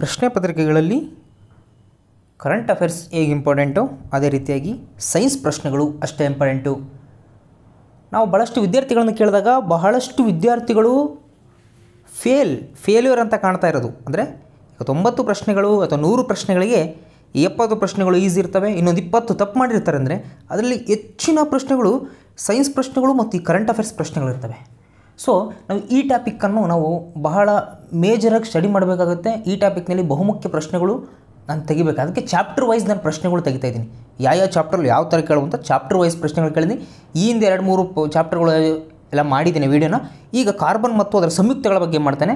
ಪ್ರಶ್ನೆ ಪತ್ರಿಕೆಗಳಲ್ಲಿ current affairs ಹೇಗೆ ಇಂಪಾರ್ಟೆಂಟು ಅದೇ ರೀತಿಯಾಗಿ ಸೈನ್ಸ್ ಪ್ರಶ್ನೆಗಳು ಅಷ್ಟೇ ಇಂಪಾರ್ಟೆಂಟು ನಾವು ಭಾಳಷ್ಟು ವಿದ್ಯಾರ್ಥಿಗಳನ್ನು ಕೇಳಿದಾಗ ಬಹಳಷ್ಟು ವಿದ್ಯಾರ್ಥಿಗಳು ಫೇಲ್ ಫೇಲ್ಯೂರ್ ಅಂತ ಕಾಣ್ತಾ ಇರೋದು ಅಂದರೆ ತೊಂಬತ್ತು ಪ್ರಶ್ನೆಗಳು ಅಥವಾ ನೂರು ಪ್ರಶ್ನೆಗಳಿಗೆ ಎಪ್ಪತ್ತು ಪ್ರಶ್ನೆಗಳು ಈಸಿ ಇರ್ತವೆ ಇನ್ನೊಂದು ಇಪ್ಪತ್ತು ತಪ್ಪು ಮಾಡಿರ್ತಾರೆ ಅಂದರೆ ಅದರಲ್ಲಿ ಹೆಚ್ಚಿನ ಪ್ರಶ್ನೆಗಳು ಸೈನ್ಸ್ ಪ್ರಶ್ನೆಗಳು ಮತ್ತು ಈ ಕರೆಂಟ್ ಅಫೇರ್ಸ್ ಪ್ರಶ್ನೆಗಳು ಇರ್ತವೆ ಸೊ ನಾವು ಈ ಟಾಪಿಕ್ಕನ್ನು ನಾವು ಬಹಳ ಮೇಜರಾಗಿ ಸ್ಟಡಿ ಮಾಡಬೇಕಾಗುತ್ತೆ ಈ ಟಾಪಿಕ್ನಲ್ಲಿ ಬಹುಮುಖ್ಯ ಪ್ರಶ್ನೆಗಳು ನಾನು ತೆಗಿಬೇಕು ಅದಕ್ಕೆ ಚಾಪ್ಟರ್ ವೈಸ್ ನಾನು ಪ್ರಶ್ನೆಗಳು ತೆಗಿತಾ ಇದ್ದೀನಿ ಯಾವ ಯಾವ ಚಾಪ್ಟ್ರಲ್ಲಿ ಯಾವ ಥರ ಕೇಳುವಂಥ ಚಾಪ್ಟರ್ ವೈಸ್ ಪ್ರಶ್ನೆಗಳು ಕೇಳಿದ್ದೀನಿ ಈ ಹಿಂದೆ ಎರಡು ಮೂರು ಚಾಪ್ಟರ್ಗಳು ಎಲ್ಲ ಮಾಡಿದ್ದೀನಿ ವೀಡಿಯೋನ ಈಗ ಕಾರ್ಬನ್ ಮತ್ತು ಅದರ ಸಂಯುಕ್ತಗಳ ಬಗ್ಗೆ ಮಾಡ್ತೇನೆ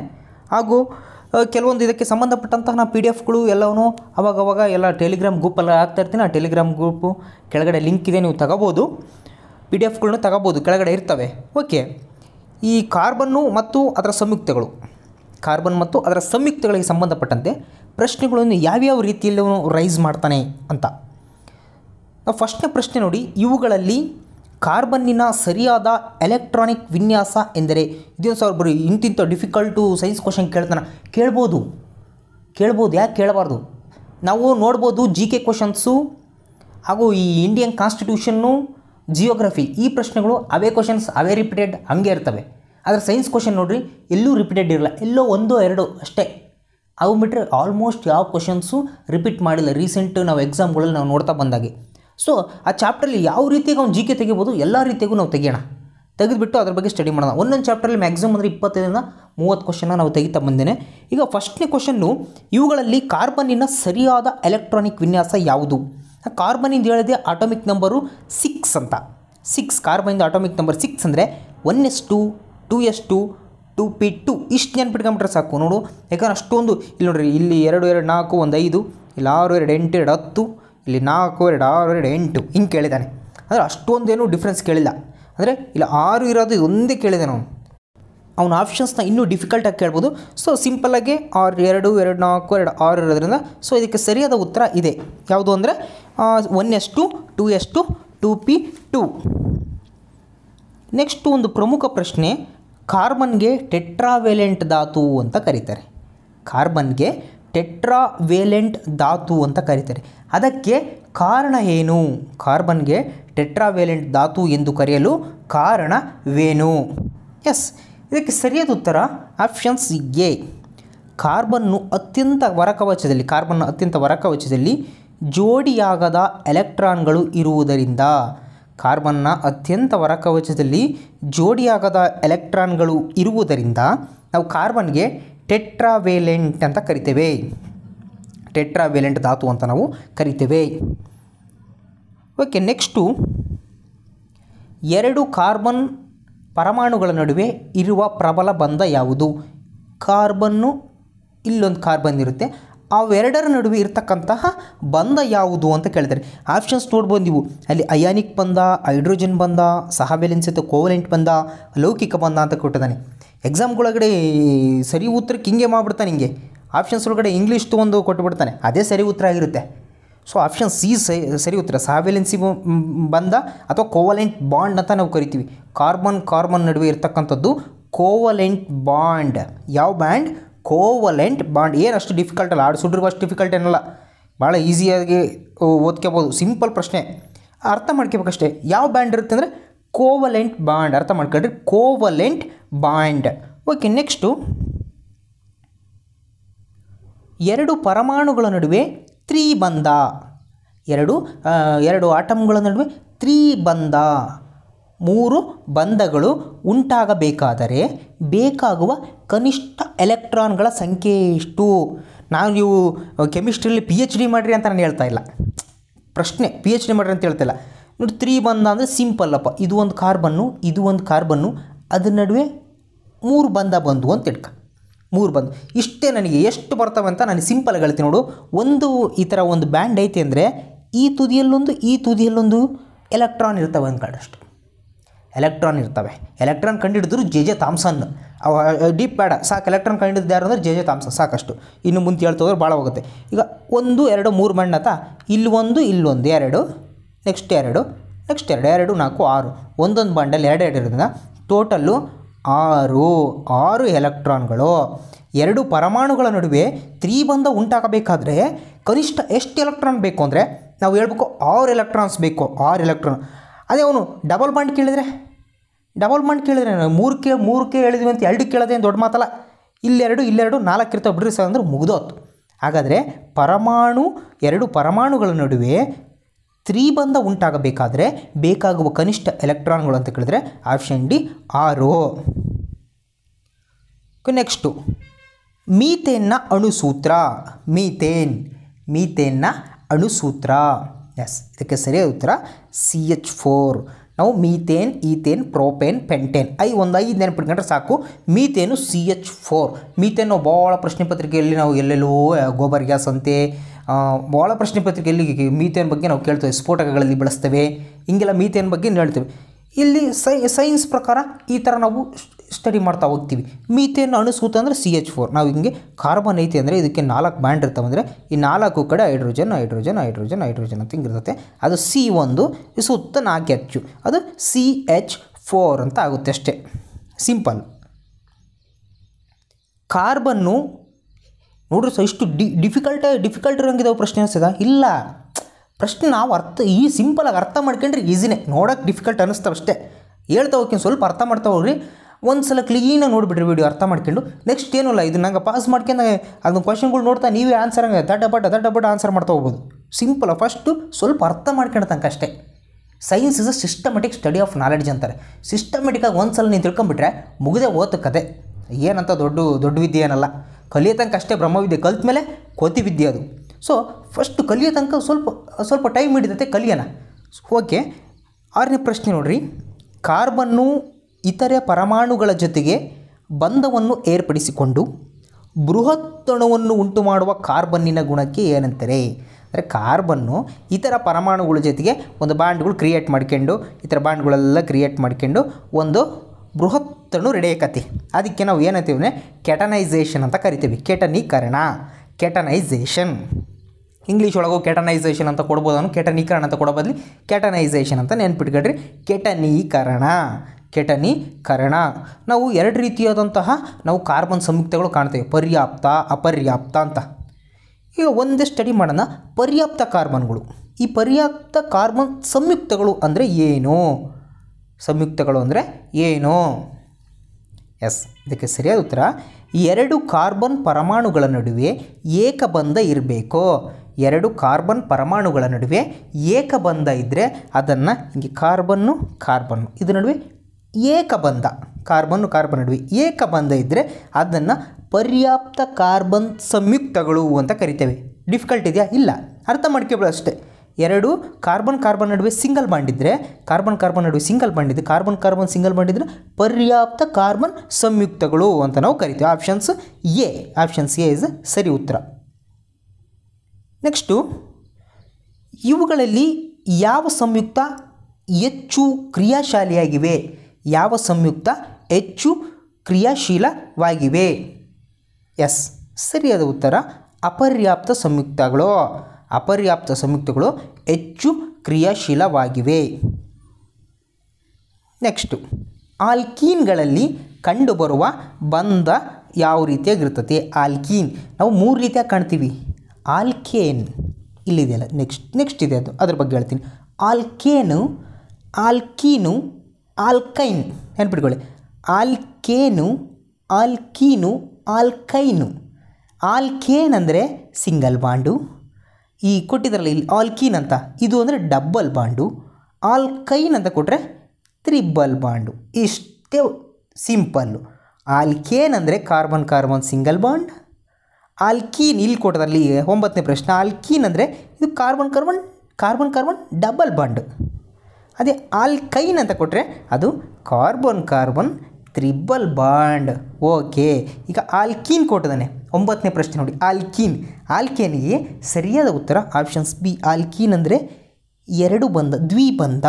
ಹಾಗೂ ಕೆಲವೊಂದು ಇದಕ್ಕೆ ಸಂಬಂಧಪಟ್ಟಂತಹ ನಾನು ಪಿ ಡಿ ಎಫ್ಗಳು ಎಲ್ಲವೂ ಅವಾಗವಾಗ ಎಲ್ಲ ಟೆಲಿಗ್ರಾಮ್ ಗ್ರೂಪಲ್ಲಿ ಹಾಕ್ತಾ ಇರ್ತೀನಿ ಆ ಟೆಲಿಗ್ರಾಮ್ ಗ್ರೂಪು ಕೆಳಗಡೆ ಲಿಂಕ್ ಇದೆ ನೀವು ತಗೋಬೋದು ಪಿ ಡಿ ಎಫ್ಗಳನ್ನೂ ತಗೋಬೋದು ಕೆಳಗಡೆ ಇರ್ತವೆ ಓಕೆ ಈ ಕಾರ್ಬನ್ನು ಮತ್ತು ಅದರ ಸಂಯುಕ್ತಗಳು ಕಾರ್ಬನ್ ಮತ್ತು ಅದರ ಸಂಯುಕ್ತಗಳಿಗೆ ಸಂಬಂಧಪಟ್ಟಂತೆ ಪ್ರಶ್ನೆಗಳನ್ನು ಯಾವ್ಯಾವ ರೀತಿಯಲ್ಲಿ ಅವನು ರೈಸ್ ಮಾಡ್ತಾನೆ ಅಂತ ನಾವು ಫಸ್ಟ್ನೇ ಪ್ರಶ್ನೆ ನೋಡಿ ಇವುಗಳಲ್ಲಿ ಕಾರ್ಬನ್ನಿನ ಸರಿಯಾದ ಎಲೆಕ್ಟ್ರಾನಿಕ್ ವಿನ್ಯಾಸ ಎಂದರೆ ಇದೊಂದು ಸಾವಿರ ಬರೀ ಇಂತಿಂಥ ಡಿಫಿಕಲ್ಟು ಸೈನ್ಸ್ ಕ್ವಶನ್ ಕೇಳ್ತಾನೆ ಕೇಳ್ಬೋದು ಕೇಳ್ಬೋದು ಯಾಕೆ ಕೇಳಬಾರ್ದು ನಾವು ನೋಡ್ಬೋದು ಜಿ ಕೆ ಕ್ವಶನ್ಸು ಹಾಗೂ ಈ ಇಂಡಿಯನ್ ಕಾನ್ಸ್ಟಿಟ್ಯೂಷನ್ನು ಜಿಯೋಗ್ರಫಿ ಈ ಪ್ರಶ್ನೆಗಳು ಅವೇ ಕ್ವಶನ್ಸ್ ಅವೇ ರಿಪೀಟೆಡ್ ಹಂಗೆ ಇರ್ತವೆ ಆದರೆ ಸೈನ್ಸ್ ಕ್ವಶನ್ ನೋಡಿರಿ ಎಲ್ಲೂ ರಿಪೀಟೆಡ್ ಇರಲ್ಲ ಎಲ್ಲೋ ಒಂದೋ ಎರಡು ಅಷ್ಟೇ ಅವು ಬಿಟ್ಟರೆ ಆಲ್ಮೋಸ್ಟ್ ಯಾವ ಕ್ವಶನ್ಸು ರಿಪೀಟ್ ಮಾಡಿಲ್ಲ ರೀಸೆಂಟ್ ನಾವು ಎಕ್ಸಾಮ್ಗಳಲ್ಲಿ ನಾವು ನೋಡ್ತಾ ಬಂದಾಗೆ ಸೊ ಆ ಚಾಪ್ಟರಲ್ಲಿ ಯಾವ ರೀತಿಯಾಗಿ ಅವ್ನು ಜಿ ಕೆ ತೆಗಿಬೋದು ಎಲ್ಲ ರೀತಿಯಾಗೂ ನಾವು ತೆಗೆಯೋಣ ತೆಗೆದುಬಿಟ್ಟು ಅದ್ರ ಬಗ್ಗೆ ಸ್ಟಡಿ ಮಾಡೋಣ ಒಂದೊಂದು ಚಾಪ್ಟರಲ್ಲಿ ಮ್ಯಾಕ್ಸಿಮಮ್ ಅಂದರೆ ಇಪ್ಪತ್ತೈದರಿಂದ ಮೂವತ್ತು ಕ್ವಶನ್ನ ನಾವು ತೆಗಿತಾ ಬಂದೇನೆ ಈಗ ಫಸ್ಟ್ನೇ ಕ್ವಶನ್ನು ಇವುಗಳಲ್ಲಿ ಕಾರ್ಬನ್ನಿನ ಸರಿಯಾದ ಎಲೆಕ್ಟ್ರಾನಿಕ್ ವಿನ್ಯಾಸ ಯಾವುದು ಕಾರ್ಬನಿಂದ ಹೇಳಿದೆ ಆಟೋಮಿಕ್ ನಂಬರು ಸಿಕ್ಸ್ ಅಂತ ಸಿಕ್ಸ್ ಕಾರ್ಬನಿಂದ ಆಟೋಮಿಕ್ ನಂಬರ್ ಸಿಕ್ಸ್ ಅಂದರೆ one S two two S two two P two ಇಷ್ಟು ನೆನ್ಪಿಟ್ಕೊಂಬಿಟ್ರೆ ಸಾಕು ನೋಡು ಯಾಕಂದ್ರೆ ಅಷ್ಟೊಂದು ಇಲ್ಲಿ ನೋಡಿರಿ ಇಲ್ಲಿ ಎರಡು ಎರಡು ನಾಲ್ಕು ಒಂದು ಐದು ಇಲ್ಲಿ ಆರು ಎರಡು ಎಂಟು ಎರಡು ಹತ್ತು ಇಲ್ಲಿ ನಾಲ್ಕು ಎರಡು ಆರು ಎರಡು ಎಂಟು ಹಿಂಗೆ ಕೇಳಿದ್ದಾನೆ ಅಂದರೆ ಅಷ್ಟೊಂದೇನು ಡಿಫ್ರೆನ್ಸ್ ಕೇಳಿಲ್ಲ ಅಂದರೆ ಇಲ್ಲಿ ಆರು ಇರೋದು ಒಂದೇ ಕೇಳಿದೆ ನಾವು ಅವನ ಆಪ್ಷನ್ಸ್ನ ಇನ್ನೂ ಡಿಫಿಕಲ್ಟಾಗಿ ಕೇಳ್ಬೋದು ಸೊ ಸಿಂಪಲ್ಲಾಗಿ ಆರು ಎರಡು ಎರಡು ನಾಲ್ಕು ಎರಡು ಆರು ಇರೋದ್ರಿಂದ ಸೊ ಇದಕ್ಕೆ ಸರಿಯಾದ ಉತ್ತರ ಇದೆ ಯಾವುದು ಅಂದರೆ one S two two S two two P two next ಒಂದು ಪ್ರಮುಖ ಪ್ರಶ್ನೆ ಕಾರ್ಬನ್ಗೆ ಟೆಟ್ರಾವೇಲೆಂಟ್ ಧಾತು ಅಂತ ಕರೀತಾರೆ ಕಾರ್ಬನ್ಗೆ ಟೆಟ್ರಾವೇಲೆಂಟ್ ಧಾತು ಅಂತ ಕರೀತಾರೆ ಅದಕ್ಕೆ ಕಾರಣ ಏನು ಕಾರ್ಬನ್ಗೆ ಟೆಟ್ರಾವೇಲೆಂಟ್ ಧಾತು ಎಂದು ಕರೆಯಲು ಕಾರಣವೇನು ಎಸ್ ಇದಕ್ಕೆ ಸರಿಯಾದ ಉತ್ತರ ಆಪ್ಷನ್ಸ್ ಎ ಕಾರ್ಬನ್ನು ಅತ್ಯಂತ ವರಕವಚದಲ್ಲಿ ಕಾರ್ಬನ್ ಅತ್ಯಂತ ವರಕವಚದಲ್ಲಿ ಜೋಡಿಯಾಗದ ಎಲೆಕ್ಟ್ರಾನ್ಗಳು ಇರುವುದರಿಂದ ಕಾರ್ಬನ್ನ ಅತ್ಯಂತ ಹೊರ ಕವಚದಲ್ಲಿ ಜೋಡಿಯಾಗದ ಎಲೆಕ್ಟ್ರಾನ್ಗಳು ಇರುವುದರಿಂದ ನಾವು ಕಾರ್ಬನ್ಗೆ ಟೆಟ್ರಾವೇಲೆಂಟ್ ಅಂತ ಕರಿತೇವೆ ಟೆಟ್ರಾವೇಲೆಂಟ್ ಧಾತು ಅಂತ ನಾವು ಕರಿತೇವೆ ಓಕೆ ನೆಕ್ಸ್ಟು ಎರಡು ಕಾರ್ಬನ್ ಪರಮಾಣುಗಳ ನಡುವೆ ಇರುವ ಪ್ರಬಲ ಬಂಧ ಯಾವುದು ಕಾರ್ಬನ್ನು ಇಲ್ಲೊಂದು ಕಾರ್ಬನ್ ಇರುತ್ತೆ ಅವೆರಡರ ನಡುವೆ ಇರತಕ್ಕಂತಹ ಬಂಧ ಯಾವುದು ಅಂತ ಕೇಳಿದ್ದಾರೆ ಆಪ್ಷನ್ಸ್ ನೋಡ್ಬೋದು ನೀವು ಅಲ್ಲಿ ಅಯಾನಿಕ್ ಬಂಧ ಹೈಡ್ರೋಜನ್ ಬಂಧ ಸಹವೆಲೆನ್ಸ್ ಅಥವಾ ಕೋವಲೆಂಟ್ ಬಂಧ ಲೌಕಿಕ ಬಂಧ ಅಂತ ಕೊಟ್ಟಿದ್ದಾನೆ ಎಕ್ಸಾಮ್ಗಳೊಳಗಡೆ ಸರಿ ಉತ್ತರಕ್ಕೆ ಹಿಂಗೆ ಮಾಡಿಬಿಡ್ತಾನೆ ಹಿಂಗೆ ಆಪ್ಷನ್ಸ್ ಒಳಗಡೆ ಇಂಗ್ಲೀಷ್ದು ಒಂದು ಕೊಟ್ಟುಬಿಡ್ತಾನೆ ಅದೇ ಸರಿ ಉತ್ತರ ಆಗಿರುತ್ತೆ ಸೊ ಆಪ್ಷನ್ ಸಿ ಸರಿ ಉತ್ತರ ಸಹಬೆಲೆನ್ಸಿ ಬಂಧ ಅಥವಾ ಕೋವಲೆಂಟ್ ಬಾಂಡ್ ಅಂತ ನಾವು ಕರಿತೀವಿ ಕಾರ್ಬನ್ ಕಾರ್ಬನ್ ನಡುವೆ ಇರ್ತಕ್ಕಂಥದ್ದು ಕೋವಲೆಂಟ್ ಬಾಂಡ್ ಯಾವ ಬ್ಯಾಂಡ್ ಕೋವಲೆಂಟ್ ಬಾಂಡ್ ಏನು ಅಷ್ಟು ಡಿಫಿಕಲ್ಟ್ ಅಲ್ಲ ಆಡಿಸಿಡ್ರಿಗೂ ಅಷ್ಟು ಡಿಫಿಕಲ್ಟ್ ಏನಲ್ಲ ಭಾಳ ಈಸಿಯಾಗಿ ಓದ್ಕೋಬೋದು ಸಿಂಪಲ್ ಪ್ರಶ್ನೆ ಅರ್ಥ ಮಾಡ್ಕೋಬೇಕಷ್ಟೇ ಯಾವ ಬ್ಯಾಂಡ್ ಇರುತ್ತೆ ಅಂದರೆ ಕೋವಲೆಂಟ್ ಬಾಂಡ್ ಅರ್ಥ ಮಾಡ್ಕೊಳ್ರಿ ಕೋವಲೆಂಟ್ ಬಾಂಡ್ ಓಕೆ ನೆಕ್ಸ್ಟು ಎರಡು ಪರಮಾಣುಗಳ ನಡುವೆ ಬಂದ ಎರಡು ಎರಡು ಆಟಮ್ಗಳ ನಡುವೆ ಬಂದ ಮೂರು ಬಂಧಗಳು ಉಂಟಾಗಬೇಕಾದರೆ ಬೇಕಾಗುವ ಕನಿಷ್ಠ ಎಲೆಕ್ಟ್ರಾನ್ಗಳ ಸಂಖ್ಯೆ ಎಷ್ಟು ನಾನು ನೀವು ಕೆಮಿಸ್ಟ್ರಿಯಲ್ಲಿ ಪಿ ಎಚ್ ಡಿ ಮಾಡಿರಿ ಅಂತ ನಾನು ಹೇಳ್ತಾ ಇಲ್ಲ ಪ್ರಶ್ನೆ ಪಿ ಎಚ್ ಡಿ ಮಾಡಿರಿ ಅಂತ ಹೇಳ್ತಿಲ್ಲ ನೋಡಿ ತ್ರೀ ಬಂಧ ಅಂದರೆ ಸಿಂಪಲ್ ಅಪ್ಪ ಇದು ಒಂದು ಕಾರ್ಬನ್ನು ಇದು ಒಂದು ಕಾರ್ಬನ್ನು ಅದ್ರ ನಡುವೆ ಮೂರು ಬಂಧ ಬಂದು ಅಂತ ಇಟ್ಕ ಮೂರು ಬಂದು ಇಷ್ಟೇ ನನಗೆ ಎಷ್ಟು ಬರ್ತವೆ ಅಂತ ನಾನು ಸಿಂಪಲ್ ಹೇಳ್ತೀನಿ ನೋಡು ಒಂದು ಈ ಥರ ಒಂದು ಬ್ಯಾಂಡ್ ಐತೆ ಅಂದರೆ ಈ ತುದಿಯಲ್ಲೊಂದು ಈ ತುದಿಯಲ್ಲೊಂದು ಎಲೆಕ್ಟ್ರಾನ್ ಇರ್ತವೆ ಅಂದ್ಕೊಂಡಷ್ಟು ಎಲೆಕ್ಟ್ರಾನ್ ಇರ್ತವೆ ಎಲೆಕ್ಟ್ರಾನ್ ಕಂಡುಹಿಡಿದ್ರು ಜೆ ಜೆ ಥಾಮ್ಸನ್ ಡೀಪ್ ಬೇಡ ಸಾಕು ಎಲೆಕ್ಟ್ರಾನ್ ಕಂಡುಹಿಡಿದು ಯಾರು ಅಂದರೆ ಜೆ ಜೆ ಥಾಮ್ಸನ್ ಸಾಕಷ್ಟು ಇನ್ನು ಮುಂದೆ ಹೇಳ್ತೋದ್ರೆ ಭಾಳ ಹೋಗುತ್ತೆ ಈಗ ಒಂದು ಎರಡು ಮೂರು ಮಣ್ಣತ ಇಲ್ಲೊಂದು ಇಲ್ಲೊಂದು ಎರಡು ನೆಕ್ಸ್ಟ್ ಎರಡು ನೆಕ್ಸ್ಟ್ ಎರಡು ಎರಡು ನಾಲ್ಕು ಆರು ಒಂದೊಂದು ಬಂಡಲ್ಲಿ ಎರಡು ಎರಡು ಇರೋದ್ರಿಂದ ಟೋಟಲ್ಲು ಆರು ಆರು ಎಲೆಕ್ಟ್ರಾನ್ಗಳು ಎರಡು ಪರಮಾಣುಗಳ ನಡುವೆ ತ್ರಿಬಂಧ ಉಂಟಾಗಬೇಕಾದ್ರೆ ಕನಿಷ್ಠ ಎಷ್ಟು ಎಲೆಕ್ಟ್ರಾನ್ ಬೇಕು ಅಂದರೆ ನಾವು ಹೇಳ್ಬೇಕು ಆರು ಎಲೆಕ್ಟ್ರಾನ್ಸ್ ಬೇಕು ಆರು ಎಲೆಕ್ಟ್ರಾನ್ ಅದೇ ಅವನು ಡಬಲ್ ಬಾಂಡ್ ಕೇಳಿದರೆ ಡಬಲ್ ಬಾಂಡ್ ಕೇಳಿದ್ರೆ ಮೂರು ಕೆ ಹೇಳಿದ್ವಿ ಅಂತ ಎರಡು ಕೇಳೋದೇನು ದೊಡ್ಡ ಮಾತಲ್ಲ ಇಲ್ಲೆರಡು ಇಲ್ಲೆರಡು ನಾಲ್ಕು ಇರ್ತಾವೆ ಬಿಡ್ರಿ ಸರ್ ಅಂದ್ರೆ ಮುಗಿದೋತು ಹಾಗಾದರೆ ಪರಮಾಣು ಎರಡು ಪರಮಾಣುಗಳ ನಡುವೆ ತ್ರಿಬಂಧ ಉಂಟಾಗಬೇಕಾದರೆ ಬೇಕಾಗುವ ಕನಿಷ್ಠ ಎಲೆಕ್ಟ್ರಾನ್ಗಳು ಅಂತ ಕೇಳಿದ್ರೆ ಆಪ್ಷನ್ ಡಿ ಆರು ನೆಕ್ಸ್ಟು ಮೀಥೇನ್ನ ಅಣುಸೂತ್ರ ಮೀಥೇನ್ ಮೀಥೇನ್ನ ಅಣುಸೂತ್ರ ಎಸ್ ಇದಕ್ಕೆ ಸರಿಯಾದ ಉತ್ತರ ಸಿ ಎಚ್ ಫೋರ್ ನಾವು ಮೀಥೇನ್ ಈಥೇನ್ ಪ್ರೋಪೇನ್ ಪೆಂಟೇನ್ ಐ ಒಂದು ಐದು ನೆನಪಿಟ್ಕೊಂಡ್ರೆ ಸಾಕು methane C H four methane ನಾವು ಭಾಳ ಪ್ರಶ್ನೆ ಪತ್ರಿಕೆಯಲ್ಲಿ ನಾವು ಎಲ್ಲೆಲ್ಲೋ ಗೋಬರ್ ಗ್ಯಾಸ್ ಅಂತೆ ಭಾಳ ಪ್ರಶ್ನೆ ಪತ್ರಿಕೆಯಲ್ಲಿ ಮೀಥೇನ್ ಬಗ್ಗೆ ನಾವು ಕೇಳ್ತೇವೆ ಸ್ಫೋಟಕಗಳಲ್ಲಿ ಬಳಸ್ತೇವೆ ಹಿಂಗೆಲ್ಲ ಮೀಥೇನ್ ಬಗ್ಗೆ ಹೇಳ್ತೇವೆ ಇಲ್ಲಿ ಸೈ ಸೈನ್ಸ್ ಪ್ರಕಾರ ಈ ಥರ ನಾವು ಸ್ಟಡಿ ಮಾಡ್ತಾ ಹೋಗ್ತೀವಿ ಮೀಥೇನ್ ಅಣಿಸೂತ ಅಂದರೆ ಸಿ ಎಚ್ ಫೋರ್ ನಾವು ಹಿಂಗೆ ಕಾರ್ಬನ್ ಐತಿ ಅಂದರೆ ಇದಕ್ಕೆ ನಾಲ್ಕು ಬ್ಯಾಂಡ್ ಅಂದರೆ ಈ ನಾಲ್ಕು ಕಡೆ ಹೈಡ್ರೋಜನ್ ಹೈಡ್ರೋಜನ್ ಹೈಡ್ರೋಜನ್ ಹೈಡ್ರೋಜನ್ ಅಂತ ಹಿಂಗಿರ್ತತೆ ಅದು ಸಿ ಒಂದು ಸುತ್ತ ನಾಲ್ಕು ಹೆಚ್ಚು ಅದು ಸಿ ಎಚ್ ಫೋರ್ ಅಂತ ಆಗುತ್ತೆ ಅಷ್ಟೇ ಸಿಂಪಲ್ ಕಾರ್ಬನ್ನು ನೋಡ್ರಿ ಸೊ ಇಷ್ಟು ಡಿ ಡಿಫಿಕಲ್ಟ್ ಡಿಫಿಕಲ್ಟ್ ಇರೋಂಗಿದಾವೆ ಪ್ರಶ್ನೆ ಅನಿಸ್ತದ ಇಲ್ಲ ಪ್ರಶ್ನೆ ನಾವು ಅರ್ಥ ಈ ಸಿಂಪಲಾಗಿ ಅರ್ಥ ಮಾಡ್ಕೊಂಡ್ರೆ ಈಸಿನೇ ನೋಡೋಕೆ ಡಿಫಿಕಲ್ಟ್ ಅನ್ನಿಸ್ತವೆ ಅಷ್ಟೇ ಹೇಳ್ತಾ ಹೋಗ್ತೀನಿ ಸ್ವಲ್ಪ ಅರ್ಥ ಮಾಡ್ತಾ ಹೋಗ್ರಿ ಒಂದು ಸಲ ಕ್ಲೀನಾಗಿ ನೋಡಿಬಿಟ್ರಿ ವೀಡಿಯೋ ಅರ್ಥ ಮಾಡ್ಕೊಂಡು ನೆಕ್ಸ್ಟ್ ಏನೂ ಇಲ್ಲ ಇದು ನಂಗೆ ಪಾಸ್ ಮಾಡ್ಕೊಂಡು ಅದನ್ನ ಕ್ವಶನ್ಗಳು ನೋಡ್ತಾ ನೀವೇ ಆನ್ಸರ್ ಹಂಗೆ ದಡ್ಡ ಬಟ್ ಆನ್ಸರ್ ಮಾಡ್ತಾ ಹೋಗ್ಬೋದು ಸಿಂಪಲ್ ಫಸ್ಟು ಸ್ವಲ್ಪ ಅರ್ಥ ಮಾಡ್ಕೊಳ್ತಂಗೆ ಅಷ್ಟೇ science is a systematic study of knowledge ಅಂತಾರೆ ಸಿಸ್ಟಮೆಟಿಕ್ಕಾಗಿ ಒಂದು ಸಲ ನೀವು ತಿಳ್ಕೊಂಬಿಟ್ರೆ ಮುಗಿದೇ ಓದ ಕತೆ ಏನಂತ ದೊಡ್ಡ ದೊಡ್ಡ ವಿದ್ಯೆ ಏನಲ್ಲ ಕಲಿಯೋ ತನಕ ಅಷ್ಟೇ ಬ್ರಹ್ಮವಿದ್ಯೆ ಕಲ್ತ ಮೇಲೆ ಕೋತಿ ವಿದ್ಯೆ ಅದು ಸೊ ಫಸ್ಟ್ ಕಲಿಯೋ ತನಕ ಸ್ವಲ್ಪ ಸ್ವಲ್ಪ ಟೈಮ್ ಹಿಡಿದತೆ ಕಲಿಯೋಣ ಓಕೆ ಆರನೇ ಪ್ರಶ್ನೆ ನೋಡಿರಿ ಕಾರ್ಬನ್ನು ಇತರೆ ಪರಮಾಣುಗಳ ಜೊತೆಗೆ ಬಂಧವನ್ನು ಏರ್ಪಡಿಸಿಕೊಂಡು ಬೃಹತ್ತಣುವನ್ನು ಉಂಟು ಮಾಡುವ ಕಾರ್ಬನ್ನಿನ ಗುಣಕ್ಕೆ ಏನಂತಾರೆ ಅಂದರೆ ಕಾರ್ಬನ್ನು ಇತರ ಪರಮಾಣುಗಳ ಜೊತೆಗೆ ಒಂದು ಬಾಂಡ್ಗಳು ಕ್ರಿಯೇಟ್ ಮಾಡ್ಕೊಂಡು ಇತರ ಬಾಂಡ್ಗಳೆಲ್ಲ ಕ್ರಿಯೇಟ್ ಮಾಡ್ಕೊಂಡು ಒಂದು ಬೃಹತ್ತಣು ರೆಡಿಯ ಕತೆ ಅದಕ್ಕೆ ನಾವು ಏನಂತೀವಿ ಕೆಟನೈಸೇಷನ್ ಅಂತ ಕರಿತೀವಿ ಕೆಟನೀಕರಣ ಕೆಟನೈಸೇಷನ್ ಇಂಗ್ಲೀಷ್ ಒಳಗೂ ಕೆಟನೈಸೇಷನ್ ಅಂತ ಕೊಡ್ಬೋದನ್ನು ಕೆಟನೀಕರಣ ಅಂತ ಕೊಡೋ ಬದಲಿ ಕೆಟನೈಸೇಷನ್ ಅಂತ ನೆನ್ಪಿಟ್ಕೊಂಡ್ರಿ ಕೆಟನೀಕರಣ ಕೆಟನೀಕರಣ ನಾವು ಎರಡು ರೀತಿಯಾದಂತಹ ನಾವು ಕಾರ್ಬನ್ ಸಂಯುಕ್ತಗಳು ಕಾಣ್ತೇವೆ ಪರ್ಯಾಪ್ತ ಅಪರ್ಯಾಪ್ತ ಅಂತ ಈಗ ಒಂದೇ ಸ್ಟಡಿ ಮಾಡೋಣ ಪರ್ಯಾಪ್ತ ಕಾರ್ಬನ್ಗಳು ಈ ಪರ್ಯಾಪ್ತ ಕಾರ್ಬನ್ ಸಂಯುಕ್ತಗಳು ಅಂದರೆ ಏನು ಸಂಯುಕ್ತಗಳು ಅಂದರೆ ಏನು ಎಸ್ ಇದಕ್ಕೆ ಸರಿಯಾದ ಉತ್ತರ ಎರಡು ಕಾರ್ಬನ್ ಪರಮಾಣುಗಳ ನಡುವೆ ಏಕಬಂಧ ಇರಬೇಕು ಎರಡು ಕಾರ್ಬನ್ ಪರಮಾಣುಗಳ ನಡುವೆ ಏಕಬಂಧ ಇದ್ದರೆ ಅದನ್ನು ಹಿಂಗೆ ಕಾರ್ಬನ್ನು ಕಾರ್ಬನ್ನು ಇದರ ನಡುವೆ ಏಕಬಂಧ ಕಾರ್ಬನ್ನು ಕಾರ್ಬನ್ ನಡುವೆ ಏಕಬಂಧ ಇದ್ದರೆ ಅದನ್ನು ಪರ್ಯಾಪ್ತ ಕಾರ್ಬನ್ ಸಂಯುಕ್ತಗಳು ಅಂತ ಕರಿತೇವೆ ಡಿಫಿಕಲ್ಟ್ ಇದೆಯಾ ಇಲ್ಲ ಅರ್ಥ ಮಾಡ್ಕೊಬೇಡ ಅಷ್ಟೇ ಎರಡು ಕಾರ್ಬನ್ ಕಾರ್ಬನ್ ನಡುವೆ ಸಿಂಗಲ್ ಬಾಂಡ್ ಇದ್ದರೆ ಕಾರ್ಬನ್ ಕಾರ್ಬನ್ ನಡುವೆ single bond carbon carbon single bond ಪರ್ಯಾಪ್ತ ಕಾರ್ಬನ್ ಸಂಯುಕ್ತಗಳು ಅಂತ ನಾವು ಕರಿತೀವಿ options A options A is ಸರಿ ಉತ್ತರ ನೆಕ್ಸ್ಟು ಇವುಗಳಲ್ಲಿ ಯಾವ ಸಂಯುಕ್ತ ಹೆಚ್ಚು ಕ್ರಿಯಾಶಾಲಿಯಾಗಿವೆ ಯಾವ ಸಂಯುಕ್ತ ಹೆಚ್ಚು ಕ್ರಿಯಾಶೀಲವಾಗಿವೆ ಎಸ್ ಸರಿಯಾದ ಉತ್ತರ ಅಪರ್ಯಾಪ್ತ ಸಂಯುಕ್ತಗಳು ಅಪರ್ಯಾಪ್ತ ಸಂಯುಕ್ತಗಳು ಹೆಚ್ಚು ಕ್ರಿಯಾಶೀಲವಾಗಿವೆ ನೆಕ್ಸ್ಟು ಆಲ್ಕೀನ್ಗಳಲ್ಲಿ ಕಂಡುಬರುವ ಬಂಧ ಯಾವ ರೀತಿಯಾಗಿರ್ತದೆ ಆಲ್ಕೀನ್ ನಾವು ಮೂರು ರೀತಿಯಾಗಿ ಕಾಣ್ತೀವಿ ಆಲ್ಕೇನ್ ಇಲ್ಲಿದೆಯಲ್ಲ ನೆಕ್ಸ್ಟ್ ನೆಕ್ಸ್ಟ್ ಇದೆ ಅದು ಅದ್ರ ಬಗ್ಗೆ ಹೇಳ್ತೀನಿ ಆಲ್ಕೇನು ಆಲ್ಕೀನು ಆಲ್ಕೈನ್ ನೆನ್ಪಿಟ್ಕೊಳ್ಳಿ ಆಲ್ಕೇನು ಆಲ್ಕೀನು ಆಲ್ಕೈನು ಆಲ್ಕೇನ್ ಅಂದರೆ ಸಿಂಗಲ್ ಬಾಂಡು ಈ ಕೊಟ್ಟಿದ್ರಲ್ಲ ಇಲ್ಲಿ ಆಲ್ಕೀನ್ ಅಂತ ಇದು ಅಂದರೆ ಡಬ್ಬಲ್ ಬಾಂಡು ಆಲ್ಕೈನ್ ಅಂತ ಕೊಟ್ಟರೆ ತ್ರಿಬಲ್ ಬಾಂಡು ಇಷ್ಟೇ ಸಿಂಪಲ್ಲು ಆಲ್ಕೇನ್ ಅಂದರೆ carbon carbon single bond alkene ಇಲ್ಲಿ ಕೊಟ್ಟದಲ್ಲಿ ಒಂಬತ್ತನೇ ಪ್ರಶ್ನೆ ಆಲ್ಕೀನ್ ಅಂದರೆ ಇದು carbon carbon carbon carbon double bond ಅದೇ ಆಲ್ಕೈನ್ ಅಂತ ಕೊಟ್ಟರೆ ಅದು carbon carbon triple bond okay ಈಗ ಆಲ್ಕೀನ್ ಕೊಟ್ಟಿದ್ದಾನೆ ಒಂಬತ್ತನೇ ಪ್ರಶ್ನೆ ನೋಡಿ ಆಲ್ಕೀನ್ ಆಲ್ಕೇನಿಗೆ ಸರಿಯಾದ ಉತ್ತರ ಆಪ್ಷನ್ಸ್ ಬಿ ಆಲ್ಕೀನ್ ಅಂದರೆ ಎರಡು ಬಂಧ ದ್ವಿಬಂಧ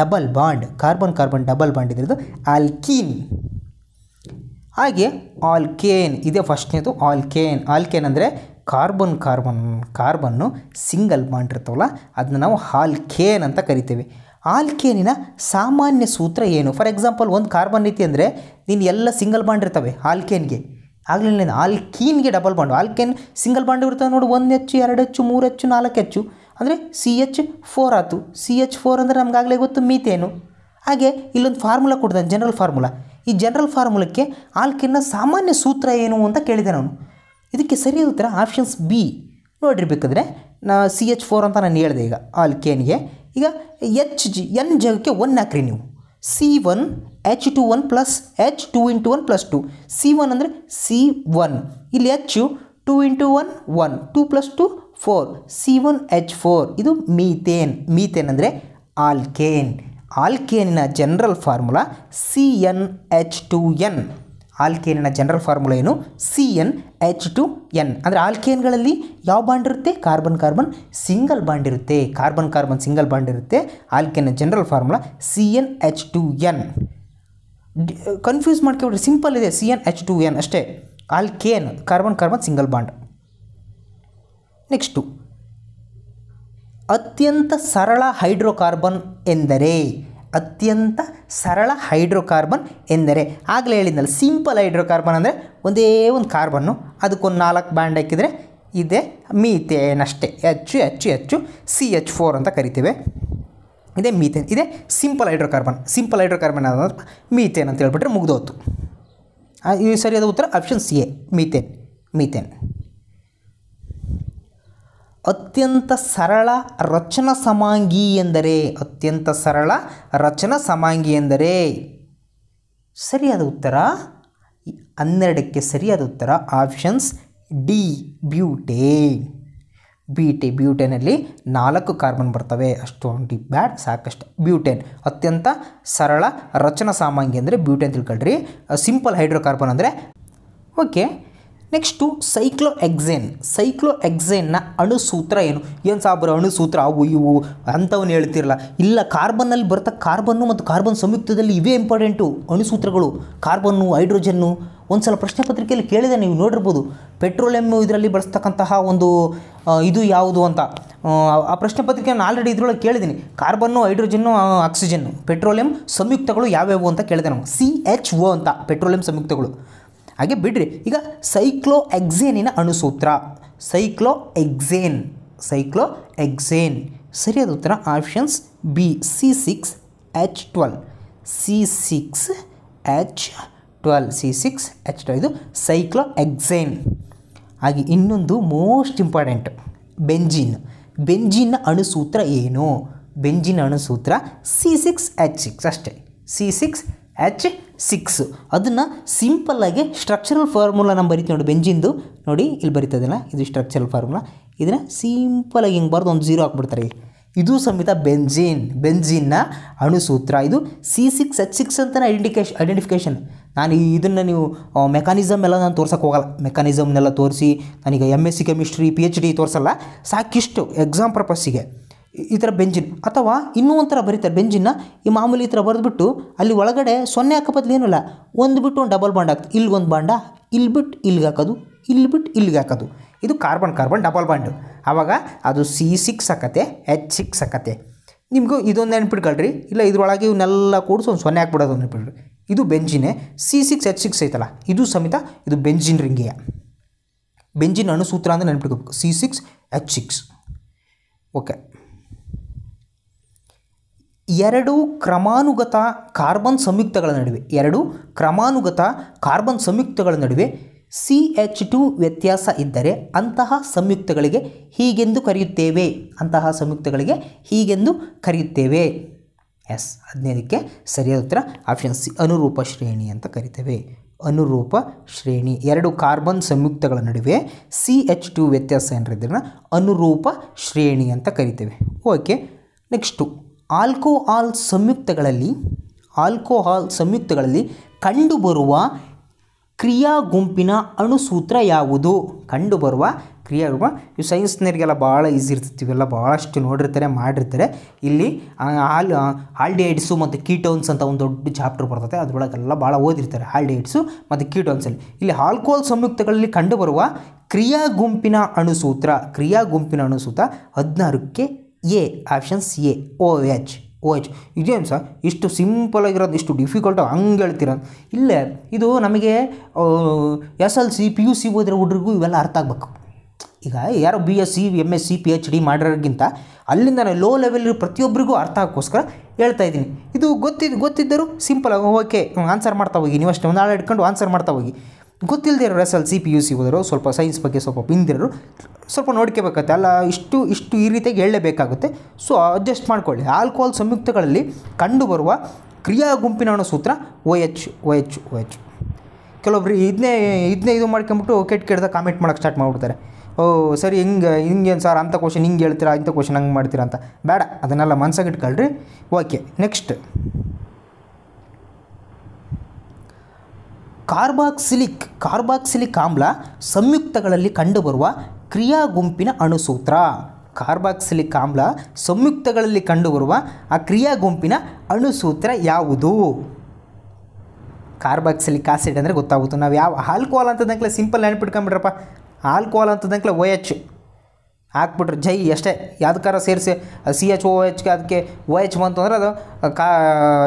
double bond carbon carbon double bond ಇದ್ರದ್ದು ಆಲ್ಕೀನ್ ಹಾಗೆ ಆಲ್ಕೇನ್ ಇದೇ ಫಸ್ಟ್ನೇದು ಆಲ್ಕೇನ್ ಆಲ್ಕೇನ್ ಅಂದರೆ carbon carbon carbon single bond ಇರ್ತವಲ್ಲ ಅದನ್ನ ನಾವು ಹಾಲ್ಕೇನ್ ಅಂತ ಕರಿತೇವೆ ಆಲ್ಕೇನಿನ ಸಾಮಾನ್ಯ ಸೂತ್ರ ಏನು ಫಾರ್ ಎಕ್ಸಾಂಪಲ್ ಒಂದು ಕಾರ್ಬನ್ ರೀತಿ ಅಂದರೆ ನೀನು ಎಲ್ಲ ಸಿಂಗಲ್ ಬಾಂಡ್ ಇರ್ತವೆ ಆಲ್ಕೇನ್ಗೆ ಆಗಲಿಲ್ಲ ನೀನು ಆಲ್ಕೀನ್ಗೆ double bond alkane single bond ಇರ್ತವೆ ನೋಡು ಒಂದು ಹೆಚ್ಚು ಎರಡು ಹೆಚ್ಚು ಮೂರು ಹೆಚ್ಚು ನಾಲ್ಕು ಹೆಚ್ಚು ಅಂದರೆ ಸಿ ಎಚ್ ಫೋರ್ ಆಯಿತು ಸಿ ಎಚ್ ಫೋರ್ ಅಂದರೆ ನಮಗಾಗಲೇ ಗೊತ್ತು ಮೀತೇನು ಹಾಗೆ ಇಲ್ಲೊಂದು ಫಾರ್ಮುಲಾ ಕೊಡ್ತಾನೆ ಜನರಲ್ ಫಾರ್ಮುಲಾ ಈ ಜನರಲ್ ಫಾರ್ಮುಲಕ್ಕೆ ಆಲ್ಕಿನ್ನ ಸಾಮಾನ್ಯ ಸೂತ್ರ ಏನು ಅಂತ ಕೇಳಿದೆ ನಾನು ಇದಕ್ಕೆ ಸರಿಯಾದ ಉತ್ತರ ಆಪ್ಷನ್ಸ್ ಬಿ ನೋಡಿರ್ಬೇಕಾದ್ರೆ ನಾ ಸಿ ಎಚ್ ಫೋರ್ ಅಂತ ನಾನು ಹೇಳಿದೆ ಈಗ ಆಲ್ಕೇನ್ಗೆ ಈಗ ಎಚ್ ಜಿ ಎನ್ ಜಾಗಕ್ಕೆ ಒನ್ ಹಾಕ್ರಿ ನೀವು C one H two one plus H two into one plus two C one ಅಂದರೆ ಸಿ ಒನ್ ಇಲ್ಲಿ H two into one one two plus two four C one H four ಇದು methane methane ಅಂದರೆ alkane ಆಲ್ಕೇನಿನ general formula C N H two N ಆಲ್ಕೇನಿನ general formula ಏನು C N H two N ಅಂದರೆ ಆಲ್ಕೇನ್ಗಳಲ್ಲಿ ಯಾವ bond ಇರುತ್ತೆ carbon carbon single bond ಇರುತ್ತೆ ಕಾರ್ಬನ್ ಕಾರ್ಬನ್ ಸಿಂಗಲ್ ಬಾಂಡ್ ಇರುತ್ತೆ ಆಲ್ಕೇನ general formula C N H two N confuse ಮಾಡ್ಕೊಬಿಟ್ರೆ ಸಿಂಪಲ್ ಇದೆ C N H two N ಅಷ್ಟೇ alkane carbon carbon single bond next ಅತ್ಯಂತ ಸರಳ ಹೈಡ್ರೋಕಾರ್ಬನ್ ಎಂದರೆ ಅತ್ಯಂತ ಸರಳ ಹೈಡ್ರೋಕಾರ್ಬನ್ ಎಂದರೆ ಆಗಲೇ ಹೇಳಿದ್ನಲ್ಲ ಸಿಂಪಲ್ ಹೈಡ್ರೋಕಾರ್ಬನ್ ಅಂದರೆ ಒಂದೇ ಒಂದು ಕಾರ್ಬನ್ನು ಅದಕ್ಕೊಂದು ನಾಲ್ಕು ಬ್ಯಾಂಡ್ ಹಾಕಿದರೆ ಇದೆ ಅಷ್ಟೇ ಹೆಚ್ಚು ಹೆಚ್ಚು ಹೆಚ್ಚು ಸಿ ಎಚ್ ಫೋರ್ ಅಂತ ಕರಿತೇವೆ ಇದೇ ಮೀಥೇನ್ ಇದೇ ಸಿಂಪಲ್ ಹೈಡ್ರೋಕಾರ್ಬನ್ ಸಿಂಪಲ್ ಹೈಡ್ರೋಕಾರ್ಬನ್ ಅನ್ನೋದು ಮೀಥೇನ್ ಅಂತ ಹೇಳ್ಬಿಟ್ರೆ ಮುಗ್ದೋತು ಈ ಸರಿಯಾದ ಉತ್ತರ option C A methane methane ಅತ್ಯಂತ ಸರಳ ರಚನ ಸಮಾಂಗಿ ಎಂದರೆ ಅತ್ಯಂತ ಸರಳ ರಚನ ಸಮಾಂಗಿ ಎಂದರೆ ಸರಿಯಾದ ಉತ್ತರ ಹನ್ನೆರಡಕ್ಕೆ ಸರಿಯಾದ ಉತ್ತರ ಆಪ್ಷನ್ಸ್ ಡಿ ಬ್ಯೂಟೇ ಬ್ಯೂಟೆ ಬ್ಯೂಟೆನಲ್ಲಿ ನಾಲ್ಕು ಕಾರ್ಬನ್ ಬರ್ತವೆ ಅಷ್ಟೊಂದು ಬ್ಯಾಡ್ ಸಾಕಷ್ಟು ಬ್ಯೂಟೆನ್ ಅತ್ಯಂತ ಸರಳ ರಚನಾ ಸಾಮಾಂಗಿ ಅಂದರೆ ಬ್ಯೂಟೆನ್ ತಿಳ್ಕೊಳ್ರಿ ಸಿಂಪಲ್ ಹೈಡ್ರೋಕಾರ್ಬನ್ ಅಂದರೆ ಓಕೆ ನೆಕ್ಸ್ಟು ಸೈಕ್ಲೋ ಎಕ್ಸೇನ್ ಸೈಕ್ಲೋ ಎಕ್ಸೇನ್ನ ಅಣುಸೂತ್ರ ಏನು ಏನು ಸಾಬ್ರ ಅಣುಸೂತ್ರ ಅವು ಇವು ಅಂಥವನ್ನು ಹೇಳ್ತಿರಲ್ಲ ಇಲ್ಲ ಕಾರ್ಬನ್ನಲ್ಲಿ ಬರ್ತಾ ಕಾರ್ಬನ್ನು ಮತ್ತು ಕಾರ್ಬನ್ ಸಂಯುಕ್ತದಲ್ಲಿ ಇವೇ ಇಂಪಾರ್ಟೆಂಟು ಅಣುಸೂತ್ರಗಳು ಕಾರ್ಬನ್ನು ಹೈಡ್ರೋಜನ್ನು ಒಂದು ಸಲ ಪ್ರಶ್ನೆ ಪತ್ರಿಕೆಯಲ್ಲಿ ಕೇಳಿದೆ ನೀವು ನೋಡಿರ್ಬೋದು ಪೆಟ್ರೋಲಿಯಂ ಇದರಲ್ಲಿ ಬಳಸ್ತಕ್ಕಂತಹ ಒಂದು ಇದು ಯಾವುದು ಅಂತ ಆ ಪ್ರಶ್ನೆ ಪತ್ರಿಕೆ ನಾನು ಆಲ್ರೆಡಿ ಇದರೊಳಗೆ ಕೇಳಿದ್ದೀನಿ ಕಾರ್ಬನ್ನು ಹೈಡ್ರೋಜನ್ನು ಆಕ್ಸಿಜನ್ನು ಪೆಟ್ರೋಲಿಯಂ ಸಂಯುಕ್ತಗಳು ಯಾವ್ಯಾವು ಅಂತ ಕೇಳಿದೆ ನಾವು ಸಿ ಎಚ್ ಒ ಅಂತ ಪೆಟ್ರೋಲಿಯಂ ಸಂಯುಕ್ತಗಳು ಹಾಗೆ ಬಿಡ್ರಿ ಈಗ ಸೈಕ್ಲೋ ಎಕ್ಸೇನಿನ ಅಣುಸೂತ್ರ ಸೈಕ್ಲೋ ಎಕ್ಸೇನ್ ಸೈಕ್ಲೋ ಎಕ್ಸೇನ್ ಸರಿಯಾದ ಉತ್ತರ options B C six H twelve C six H twelve C six H twelve ಇದು ಸೈಕ್ಲೋ ಎಕ್ಸೇನ್ ಹಾಗೆ ಇನ್ನೊಂದು ಮೋಸ್ಟ್ ಇಂಪಾರ್ಟೆಂಟ್ ಬೆಂಜಿನ್ ಬೆಂಜಿನ್ನ ಅಣುಸೂತ್ರ ಏನು ಬೆಂಜಿನ ಅಣುಸೂತ್ರ ಸಿ ಸಿಕ್ಸ್ ಎಚ್ ಸಿಕ್ಸ್ ಅಷ್ಟೇ ಸಿ ಸಿಕ್ಸ್ ಎಚ್ ಸಿಕ್ಸ್ ಅದನ್ನು ಸಿಂಪಲ್ಲಾಗಿ ಸ್ಟ್ರಕ್ಚರಲ್ ಫಾರ್ಮುಲಾ ನಾನು ಬರೀತೀನಿ ನೋಡಿ ಬೆಂಜಿಂದು ನೋಡಿ ಇಲ್ಲಿ ಬರೀತದಲ್ಲ ಇದು ಸ್ಟ್ರಕ್ಚರಲ್ ಫಾರ್ಮುಲಾ ಇದನ್ನು ಸಿಂಪಲಾಗಿ ಹಿಂಗೆ ಬರೋದು ಒಂದು ಜೀರೋ ಹಾಕ್ಬಿಡ್ತಾರೆ ಇದು ಸಮೇತ ಬೆಂಜಿನ್ ಬೆಂಜಿನ್ನ ಅಣುಸೂತ್ರ ಇದು ಸಿ ಸಿಕ್ಸ್ ಎಚ್ ಸಿಕ್ಸ್ ಅಂತಲೇ ಐಡೆಂಟಿಕೇಶ್ ಐಡೆಂಟಿಫಿಕೇಷನ್ ನಾನು ಇದನ್ನು ನೀವು ಮೆಕಾನಿಸಮ್ ಎಲ್ಲ ನಾನು ತೋರ್ಸೋಕೆ ಹೋಗಲ್ಲ ಮೆಕಾನಿಸಮ್ನೆಲ್ಲ ತೋರಿಸಿ ನಾನೀಗ M S C chemistry P H D ತೋರಿಸಲ್ಲ ಸಾಕಿಷ್ಟು ಎಕ್ಸಾಮ್ ಪರ್ಪಸ್ಸಿಗೆ ಈ ಥರ ಬೆಂಜಿನ್ ಅಥವಾ ಇನ್ನೂ ಒಂಥರ ಬರೀತಾರೆ ಬೆಂಜಿನ್ನ ಈ ಮಾಮೂಲಿ ಈ ಥರ ಬರೆದ್ಬಿಟ್ಟು ಅಲ್ಲಿ ಒಳಗಡೆ ಸೊನ್ನೆ ಹಾಕೋಪತ್ಲಿ ಏನೂ ಇಲ್ಲ ಒಂದು ಬಿಟ್ಟು ಒಂದು ಡಬಲ್ ಬಾಂಡ್ ಹಾಕ್ತು ಇಲ್ಲಿ ಒಂದು ಬಾಂಡ ಇಲ್ಲಿ ಬಿಟ್ಟು ಇಲ್ಲಿಗೆ ಹಾಕೋದು ಇಲ್ಲಿ ಬಿಟ್ಟು ಇಲ್ಲಿಗೆ ಹಾಕೋದು ಇದು ಕಾರ್ಬನ್ ಕಾರ್ಬನ್ ಡಬಲ್ ಬಾಂಡು ಆವಾಗ ಅದು ಸಿ ಸಿಕ್ಸ್ ಹಾಕತ್ತೆ ಎಚ್ ಸಿಕ್ಸ್ ಹಾಕತ್ತೆ ನಿಮಗೂ ಇದೊಂದು ನೆನ್ಪಿಟ್ಕೊಳ್ರಿ ಇಲ್ಲ ಇದ್ರೊಳಗೆ ಇವನ್ನೆಲ್ಲ ಕೂಡಿಸಿ ಒಂದು ಸೊನ್ನೆ ಹಾಕ್ಬಿಡೋದು ನೆನ್ಪಿಡ್ರಿ ಇದು ಬೆಂಜಿನೇ ಸಿ ಸಿಕ್ಸ್ ಎಚ್ ಸಿಕ್ಸ್ ಐತಲ್ಲ ಇದು ಸಮೇತ ಇದು ಬೆಂಜಿನ್ ರಿಂಗಿಯ ಬೆಂಜಿನ್ ಅಣುಸೂತ್ರ ಅಂತ ನೆನ್ಪಿಟ್ಬೇಕು C six H six okay ಎರಡು ಕ್ರಮಾನುಗತ ಕಾರ್ಬನ್ ಸಂಯುಕ್ತಗಳ ನಡುವೆ ಎರಡು ಕ್ರಮಾನುಗತ ಕಾರ್ಬನ್ ಸಂಯುಕ್ತಗಳ ನಡುವೆ ಸಿ ಎಚ್ ಟು ವ್ಯತ್ಯಾಸ ಇದ್ದರೆ ಅಂತಹ ಸಂಯುಕ್ತಗಳಿಗೆ ಹೀಗೆಂದು ಕರೆಯುತ್ತೇವೆ ಅಂತಹ ಸಂಯುಕ್ತಗಳಿಗೆ ಹೀಗೆಂದು ಕರೆಯುತ್ತೇವೆ ಎಸ್ ಹದಿನೈದಕ್ಕೆ ಸರಿಯಾದ ಉತ್ತರ ಆಪ್ಷನ್ ಸಿ ಅನುರೂಪ ಶ್ರೇಣಿ ಅಂತ ಕರಿತೇವೆ ಅನುರೂಪ ಶ್ರೇಣಿ ಎರಡು ಕಾರ್ಬನ್ ಸಂಯುಕ್ತಗಳ ನಡುವೆ ಸಿ ಎಚ್ ಟು ವ್ಯತ್ಯಾಸ ಇದ್ರನ್ನ ಅನುರೂಪ ಶ್ರೇಣಿ ಅಂತ ಕರಿತೇವೆ ಓಕೆ ನೆಕ್ಸ್ಟು ಆಲ್ಕೋಹಾಲ್ ಸಂಯುಕ್ತಗಳಲ್ಲಿ ಆಲ್ಕೋಹಾಲ್ ಸಂಯುಕ್ತಗಳಲ್ಲಿ ಕಂಡುಬರುವ ಕ್ರಿಯಾ ಗುಂಪಿನ ಅಣುಸೂತ್ರ ಯಾವುದು ಕಂಡುಬರುವ ಕ್ರಿಯಾ ರೂಪ ಇವು ಸೈನ್ಸ್ನರಿಗೆಲ್ಲ ಭಾಳ ಈಸಿ ಇರ್ತೈತಿ ಇವೆಲ್ಲ ಭಾಳಷ್ಟು ನೋಡಿರ್ತಾರೆ ಮಾಡಿರ್ತಾರೆ ಇಲ್ಲಿ ಹಾಲ್ ಹಾಲ್ಡಿಹೈಡ್ಸು ಮತ್ತು ಕೀಟೋನ್ಸ್ ಅಂತ ಒಂದು ದೊಡ್ಡ ಚಾಪ್ಟರ್ ಬರ್ತದೆ ಅದರೊಳಗೆಲ್ಲ ಭಾಳ ಓದಿರ್ತಾರೆ ಹಾಲ್ಡಿಹೈಡ್ಸು ಮತ್ತು ಕೀಟೋನ್ಸಲ್ಲಿ ಇಲ್ಲಿ ಆಲ್ಕೋಹಾಲ್ ಸಂಯುಕ್ತಗಳಲ್ಲಿ ಕಂಡುಬರುವ ಕ್ರಿಯಾ ಗುಂಪಿನ ಅಣುಸೂತ್ರ ಕ್ರಿಯಾ ಗುಂಪಿನ ಅಣುಸೂತ್ರ ಹದಿನಾರಕ್ಕೆ A options A O H O H ಇದೇನು ಸರ್ ಇಷ್ಟು ಆಗಿರೋದು ಇಷ್ಟು ಡಿಫಿಕಲ್ಟು ಹಂಗೆ ಹೇಳ್ತೀರ ಇಲ್ಲೇ ಇದು ನಮಗೆ S L C P U C ಓದಿರೋ ಹುಡುಗರಿಗೂ ಇವೆಲ್ಲ ಅರ್ಥ ಆಗಬೇಕು ಈಗ ಯಾರೋ B S C M S C P H D ಮಾಡಿರೋಕ್ಕಿಂತ ಅಲ್ಲಿಂದ ಲೋ ಲೆವೆಲ್ ಪ್ರತಿಯೊಬ್ಬರಿಗೂ ಅರ್ಥ ಆಗೋಸ್ಕರ ಹೇಳ್ತಾ ಇದ್ದೀನಿ ಇದು ಗೊತ್ತಿದ್ದು ಗೊತ್ತಿದ್ದರೂ ಸಿಂಪಲ್ ಓಕೆ ಆನ್ಸರ್ ಮಾಡ್ತಾ ಹೋಗಿ ನೀವು ಅಷ್ಟೇ ಒಂದು ಹಾಳು ಇಟ್ಕೊಂಡು ಆನ್ಸರ್ ಮಾಡ್ತಾ ಹೋಗಿ ಗೊತ್ತಿಲ್ಲದೆ ಇರೋರು S C P U C ಹೋದರು ಸ್ವಲ್ಪ ಸೈನ್ಸ್ ಬಗ್ಗೆ ಸ್ವಲ್ಪ ಬಿಂದಿರೋರು ಸ್ವಲ್ಪ ನೋಡ್ಕೋಬೇಕಾಗತ್ತೆ ಅಲ್ಲ ಇಷ್ಟು ಇಷ್ಟು ಈ ರೀತಿಯಾಗಿ ಹೇಳಲೇಬೇಕಾಗುತ್ತೆ ಸೊ ಅಡ್ಜಸ್ಟ್ ಮಾಡ್ಕೊಳ್ಳಿ ಆಲ್ಕೋಹಾಲ್ ಸಂಯುಕ್ತಗಳಲ್ಲಿ ಕಂಡುಬರುವ ಕ್ರಿಯಾ ಗುಂಪಿನ ಅನ್ನೋ ಸೂತ್ರ O H O H O H ಕೆಲವೊಬ್ರು ಇದನ್ನೇ ಇದನ್ನೇ ಇದು ಮಾಡ್ಕೊಂಬಿಟ್ಟು ಕೆಟ್ಟ ಕೆಟ್ಟದಾಗ ಕಾಮೆಂಟ್ ಮಾಡೋಕ್ಕೆ ಸ್ಟಾರ್ಟ್ ಮಾಡಿಬಿಡ್ತಾರೆ ಓ ಸರಿ ಹಿಂಗೆ ಹಿಂಗೇನು ಸರ್ ಅಂಥ ಕ್ವಶನ್ ಹಿಂಗೆ ಹೇಳ್ತೀರಾ ಇಂಥ ಕ್ವಶನ್ ಹಂಗೆ ಮಾಡ್ತೀರಾ ಅಂತ ಬೇಡ ಅದನ್ನೆಲ್ಲ ಮನ್ಸಾಗಿಟ್ಕೊಳ್ರಿ ಓಕೆ ನೆಕ್ಸ್ಟ್ ಕಾರ್ಬಾಕ್ಸಿಲಿಕ್ ಕಾರ್ಬಾಕ್ಸಿಲಿಕ್ ಆಮ್ಲ ಸಂಯುಕ್ತಗಳಲ್ಲಿ ಕಂಡುಬರುವ ಕ್ರಿಯಾ ಗುಂಪಿನ ಅಣುಸೂತ್ರ ಕಾರ್ಬಾಕ್ಸಿಲಿಕ್ ಆಮ್ಲ ಸಂಯುಕ್ತಗಳಲ್ಲಿ ಕಂಡುಬರುವ ಆ ಕ್ರಿಯಾ ಗುಂಪಿನ ಅಣುಸೂತ್ರ ಯಾವುದು ಕಾರ್ಬಾಕ್ಸಿಲಿಕ್ ಆಸಿಡ್ ಅಂದರೆ ಗೊತ್ತಾಗುತ್ತೆ ನಾವು ಯಾವ ಆಲ್ಕೋಹಾಲ್ ಅಂತದಂಕ್ಲೆ ಸಿಂಪಲ್ ನೆನ್ಪಿಟ್ಕೊಂಬಿಡ್ರಪ್ಪ ಆಲ್ಕೋಹಾಲ್ ಅಂತದಂಕ್ಲೆ ಒ ಎಚ್ ಹಾಕ್ಬಿಟ್ರೆ ಜೈ ಅಷ್ಟೇ ಯಾವ್ದಕ್ಕಾರ ಸೇರಿಸಿ ಸಿ ಎಚ್ ಓ ಎಚ್ಗೆ ಅದಕ್ಕೆ ಓ ಎಚ್ ಬಂತು ಅಂದರೆ ಅದು ಕಾ